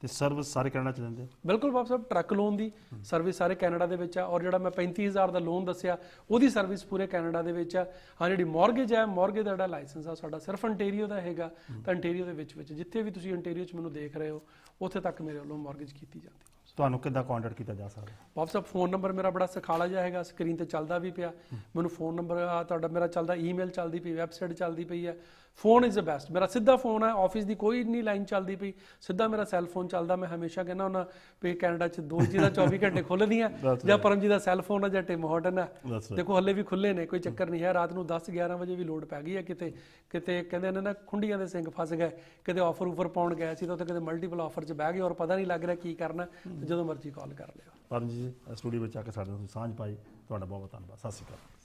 ਤੇ ਸਰਵਿਸ ਸਾਰੇ ਕੈਨੇਡਾ ਚ ਦਿੰਦੇ ਬਿਲਕੁਲ ਬਾਬ ਸਾਹਿਬ ਟਰੱਕ ਲੋਨ ਦੀ ਸਰਵਿਸ ਸਾਰੇ ਕੈਨੇਡਾ ਦੇ ਵਿੱਚ ਆ ਔਰ ਜਿਹੜਾ ਮੈਂ 35000 ਦਾ ਲੋਨ ਦੱਸਿਆ ਉਹਦੀ ਸਰਵਿਸ ਪੂਰੇ ਕੈਨੇਡਾ ਦੇ ਵਿੱਚ ਆ ਹਾਂ ਜਿਹੜੀ ਮਾਰਗੇਜ ਹੈ ਮਾਰਗੇਜ ਦਾ ਜਿਹੜਾ ਲਾਇਸੈਂਸ ਆ ਸਾਡਾ ਸਿਰਫ ਅੰਟੇਰੀਓ ਦਾ ਹੈਗਾ ਤਾਂ ਅੰਟੇਰੀਓ ਦੇ ਵਿੱਚ ਵਿੱਚ ਜਿੱਥੇ ਵੀ ਤੁਸੀਂ ਅੰਟੇਰੀਓ ਚ ਮੈਨੂੰ ਦੇਖ ਰਹੇ ਹੋ ਉੱਥੇ ਤੱਕ ਮੇਰੇ ਵੱਲੋਂ ਮਾਰਗੇਜ ਕੀਤੀ ਜਾਂਦੀ ਤੁਹਾਨੂੰ ਕਿੱਦਾਂ ਕੰਟੈਕਟ ਕੀਤਾ ਜਾ ਸਕਦਾ ਸਾਹਿਬ ਫੋਨ ਨੰਬਰ ਮੇਰਾ ਬੜਾ ਸਖਾਲਾ ਜਿਹਾ ਹੈਗਾ ਸਕਰੀਨ ਤੇ ਚੱਲਦਾ ਵੀ ਪਿਆ ਮੈਨੂੰ ਫੋਨ ਨੰਬਰ ਆ ਤੁਹਾਡਾ ਮੇਰਾ ਚੱਲਦਾ ਈਮੇਲ ਚੱਲਦੀ ਪਈ ਵੈਬਸਾਈਟ ਚੱਲਦੀ ਪਈ ਹੈ ਫੋਨ ਇਜ਼ ਦ ਬੈਸਟ ਮੇਰਾ ਸਿੱਧਾ ਫੋਨ ਹੈ ਆਫਿਸ ਦੀ ਕੋਈ ਨਹੀਂ ਲਾਈਨ ਚੱਲਦੀ ਪਈ ਸਿੱਧਾ ਮੇਰਾ ਸੈੱਲ ਫੋਨ ਚੱਲਦਾ ਮੈਂ ਹਮੇਸ਼ਾ ਕਹਿੰਦਾ ਉਹਨਾਂ ਪੇ ਕੈਨੇਡਾ ਚ ਦੋ ਜੀ ਦਾ 24 <laughs> ਘੰਟੇ ਖੁੱਲਦੀਆਂ ਜਾਂ ਪਰਮ ਜੀ ਦਾ ਸੈੱਲ ਫੋਨ ਹੈ ਜਾਂ ਟਿਮ ਹਾਰਟਨ ਹੈ ਦੇਖੋ ਹੱਲੇ ਵੀ ਖੁੱਲੇ ਨੇ ਕੋਈ ਚੱਕਰ ਨਹੀਂ ਹੈ ਰਾਤ ਨੂੰ 10 11 ਵਜੇ ਵੀ ਲੋਡ ਪੈ ਗਈ ਹੈ ਕਿਤੇ ਕਿਤੇ ਕਹਿੰਦੇ ਨੇ ਨਾ ਖੁੰਡੀਆਂ ਦੇ ਸਿੰਘ ਫਸ ਗਏ ਕਿਤੇ ਆਫਰ ਉਫਰ ਪਾਉਣ ਗਏ ਸੀ ਤਾਂ ਉੱਥੇ ਕਿਤੇ ਮਲਟੀਪਲ ਆਫਰ 'ਚ ਬਹਿ ਗਏ ਔਰ ਪਤਾ ਨਹੀਂ ਲੱਗ ਰਿਹਾ ਕੀ ਕਰਨਾ ਜਦੋਂ ਮਰਜ਼ੀ ਕਾਲ ਕਰ ਲਿਓ ਪਰਮਜੀਤ ਜੀ ਸਟੂਡੀਓ ਵਿੱਚ ਆ ਕੇ ਸਾਡੇ ਨਾਲ ਸਾਂਝ ਪਾਈ ਤੁਹਾਡਾ ਬਹੁਤ ਬਹੁਤ ਧੰਨਵਾਦ ਸਤਿ ਸ਼੍ਰੀ ਅਕਾਲ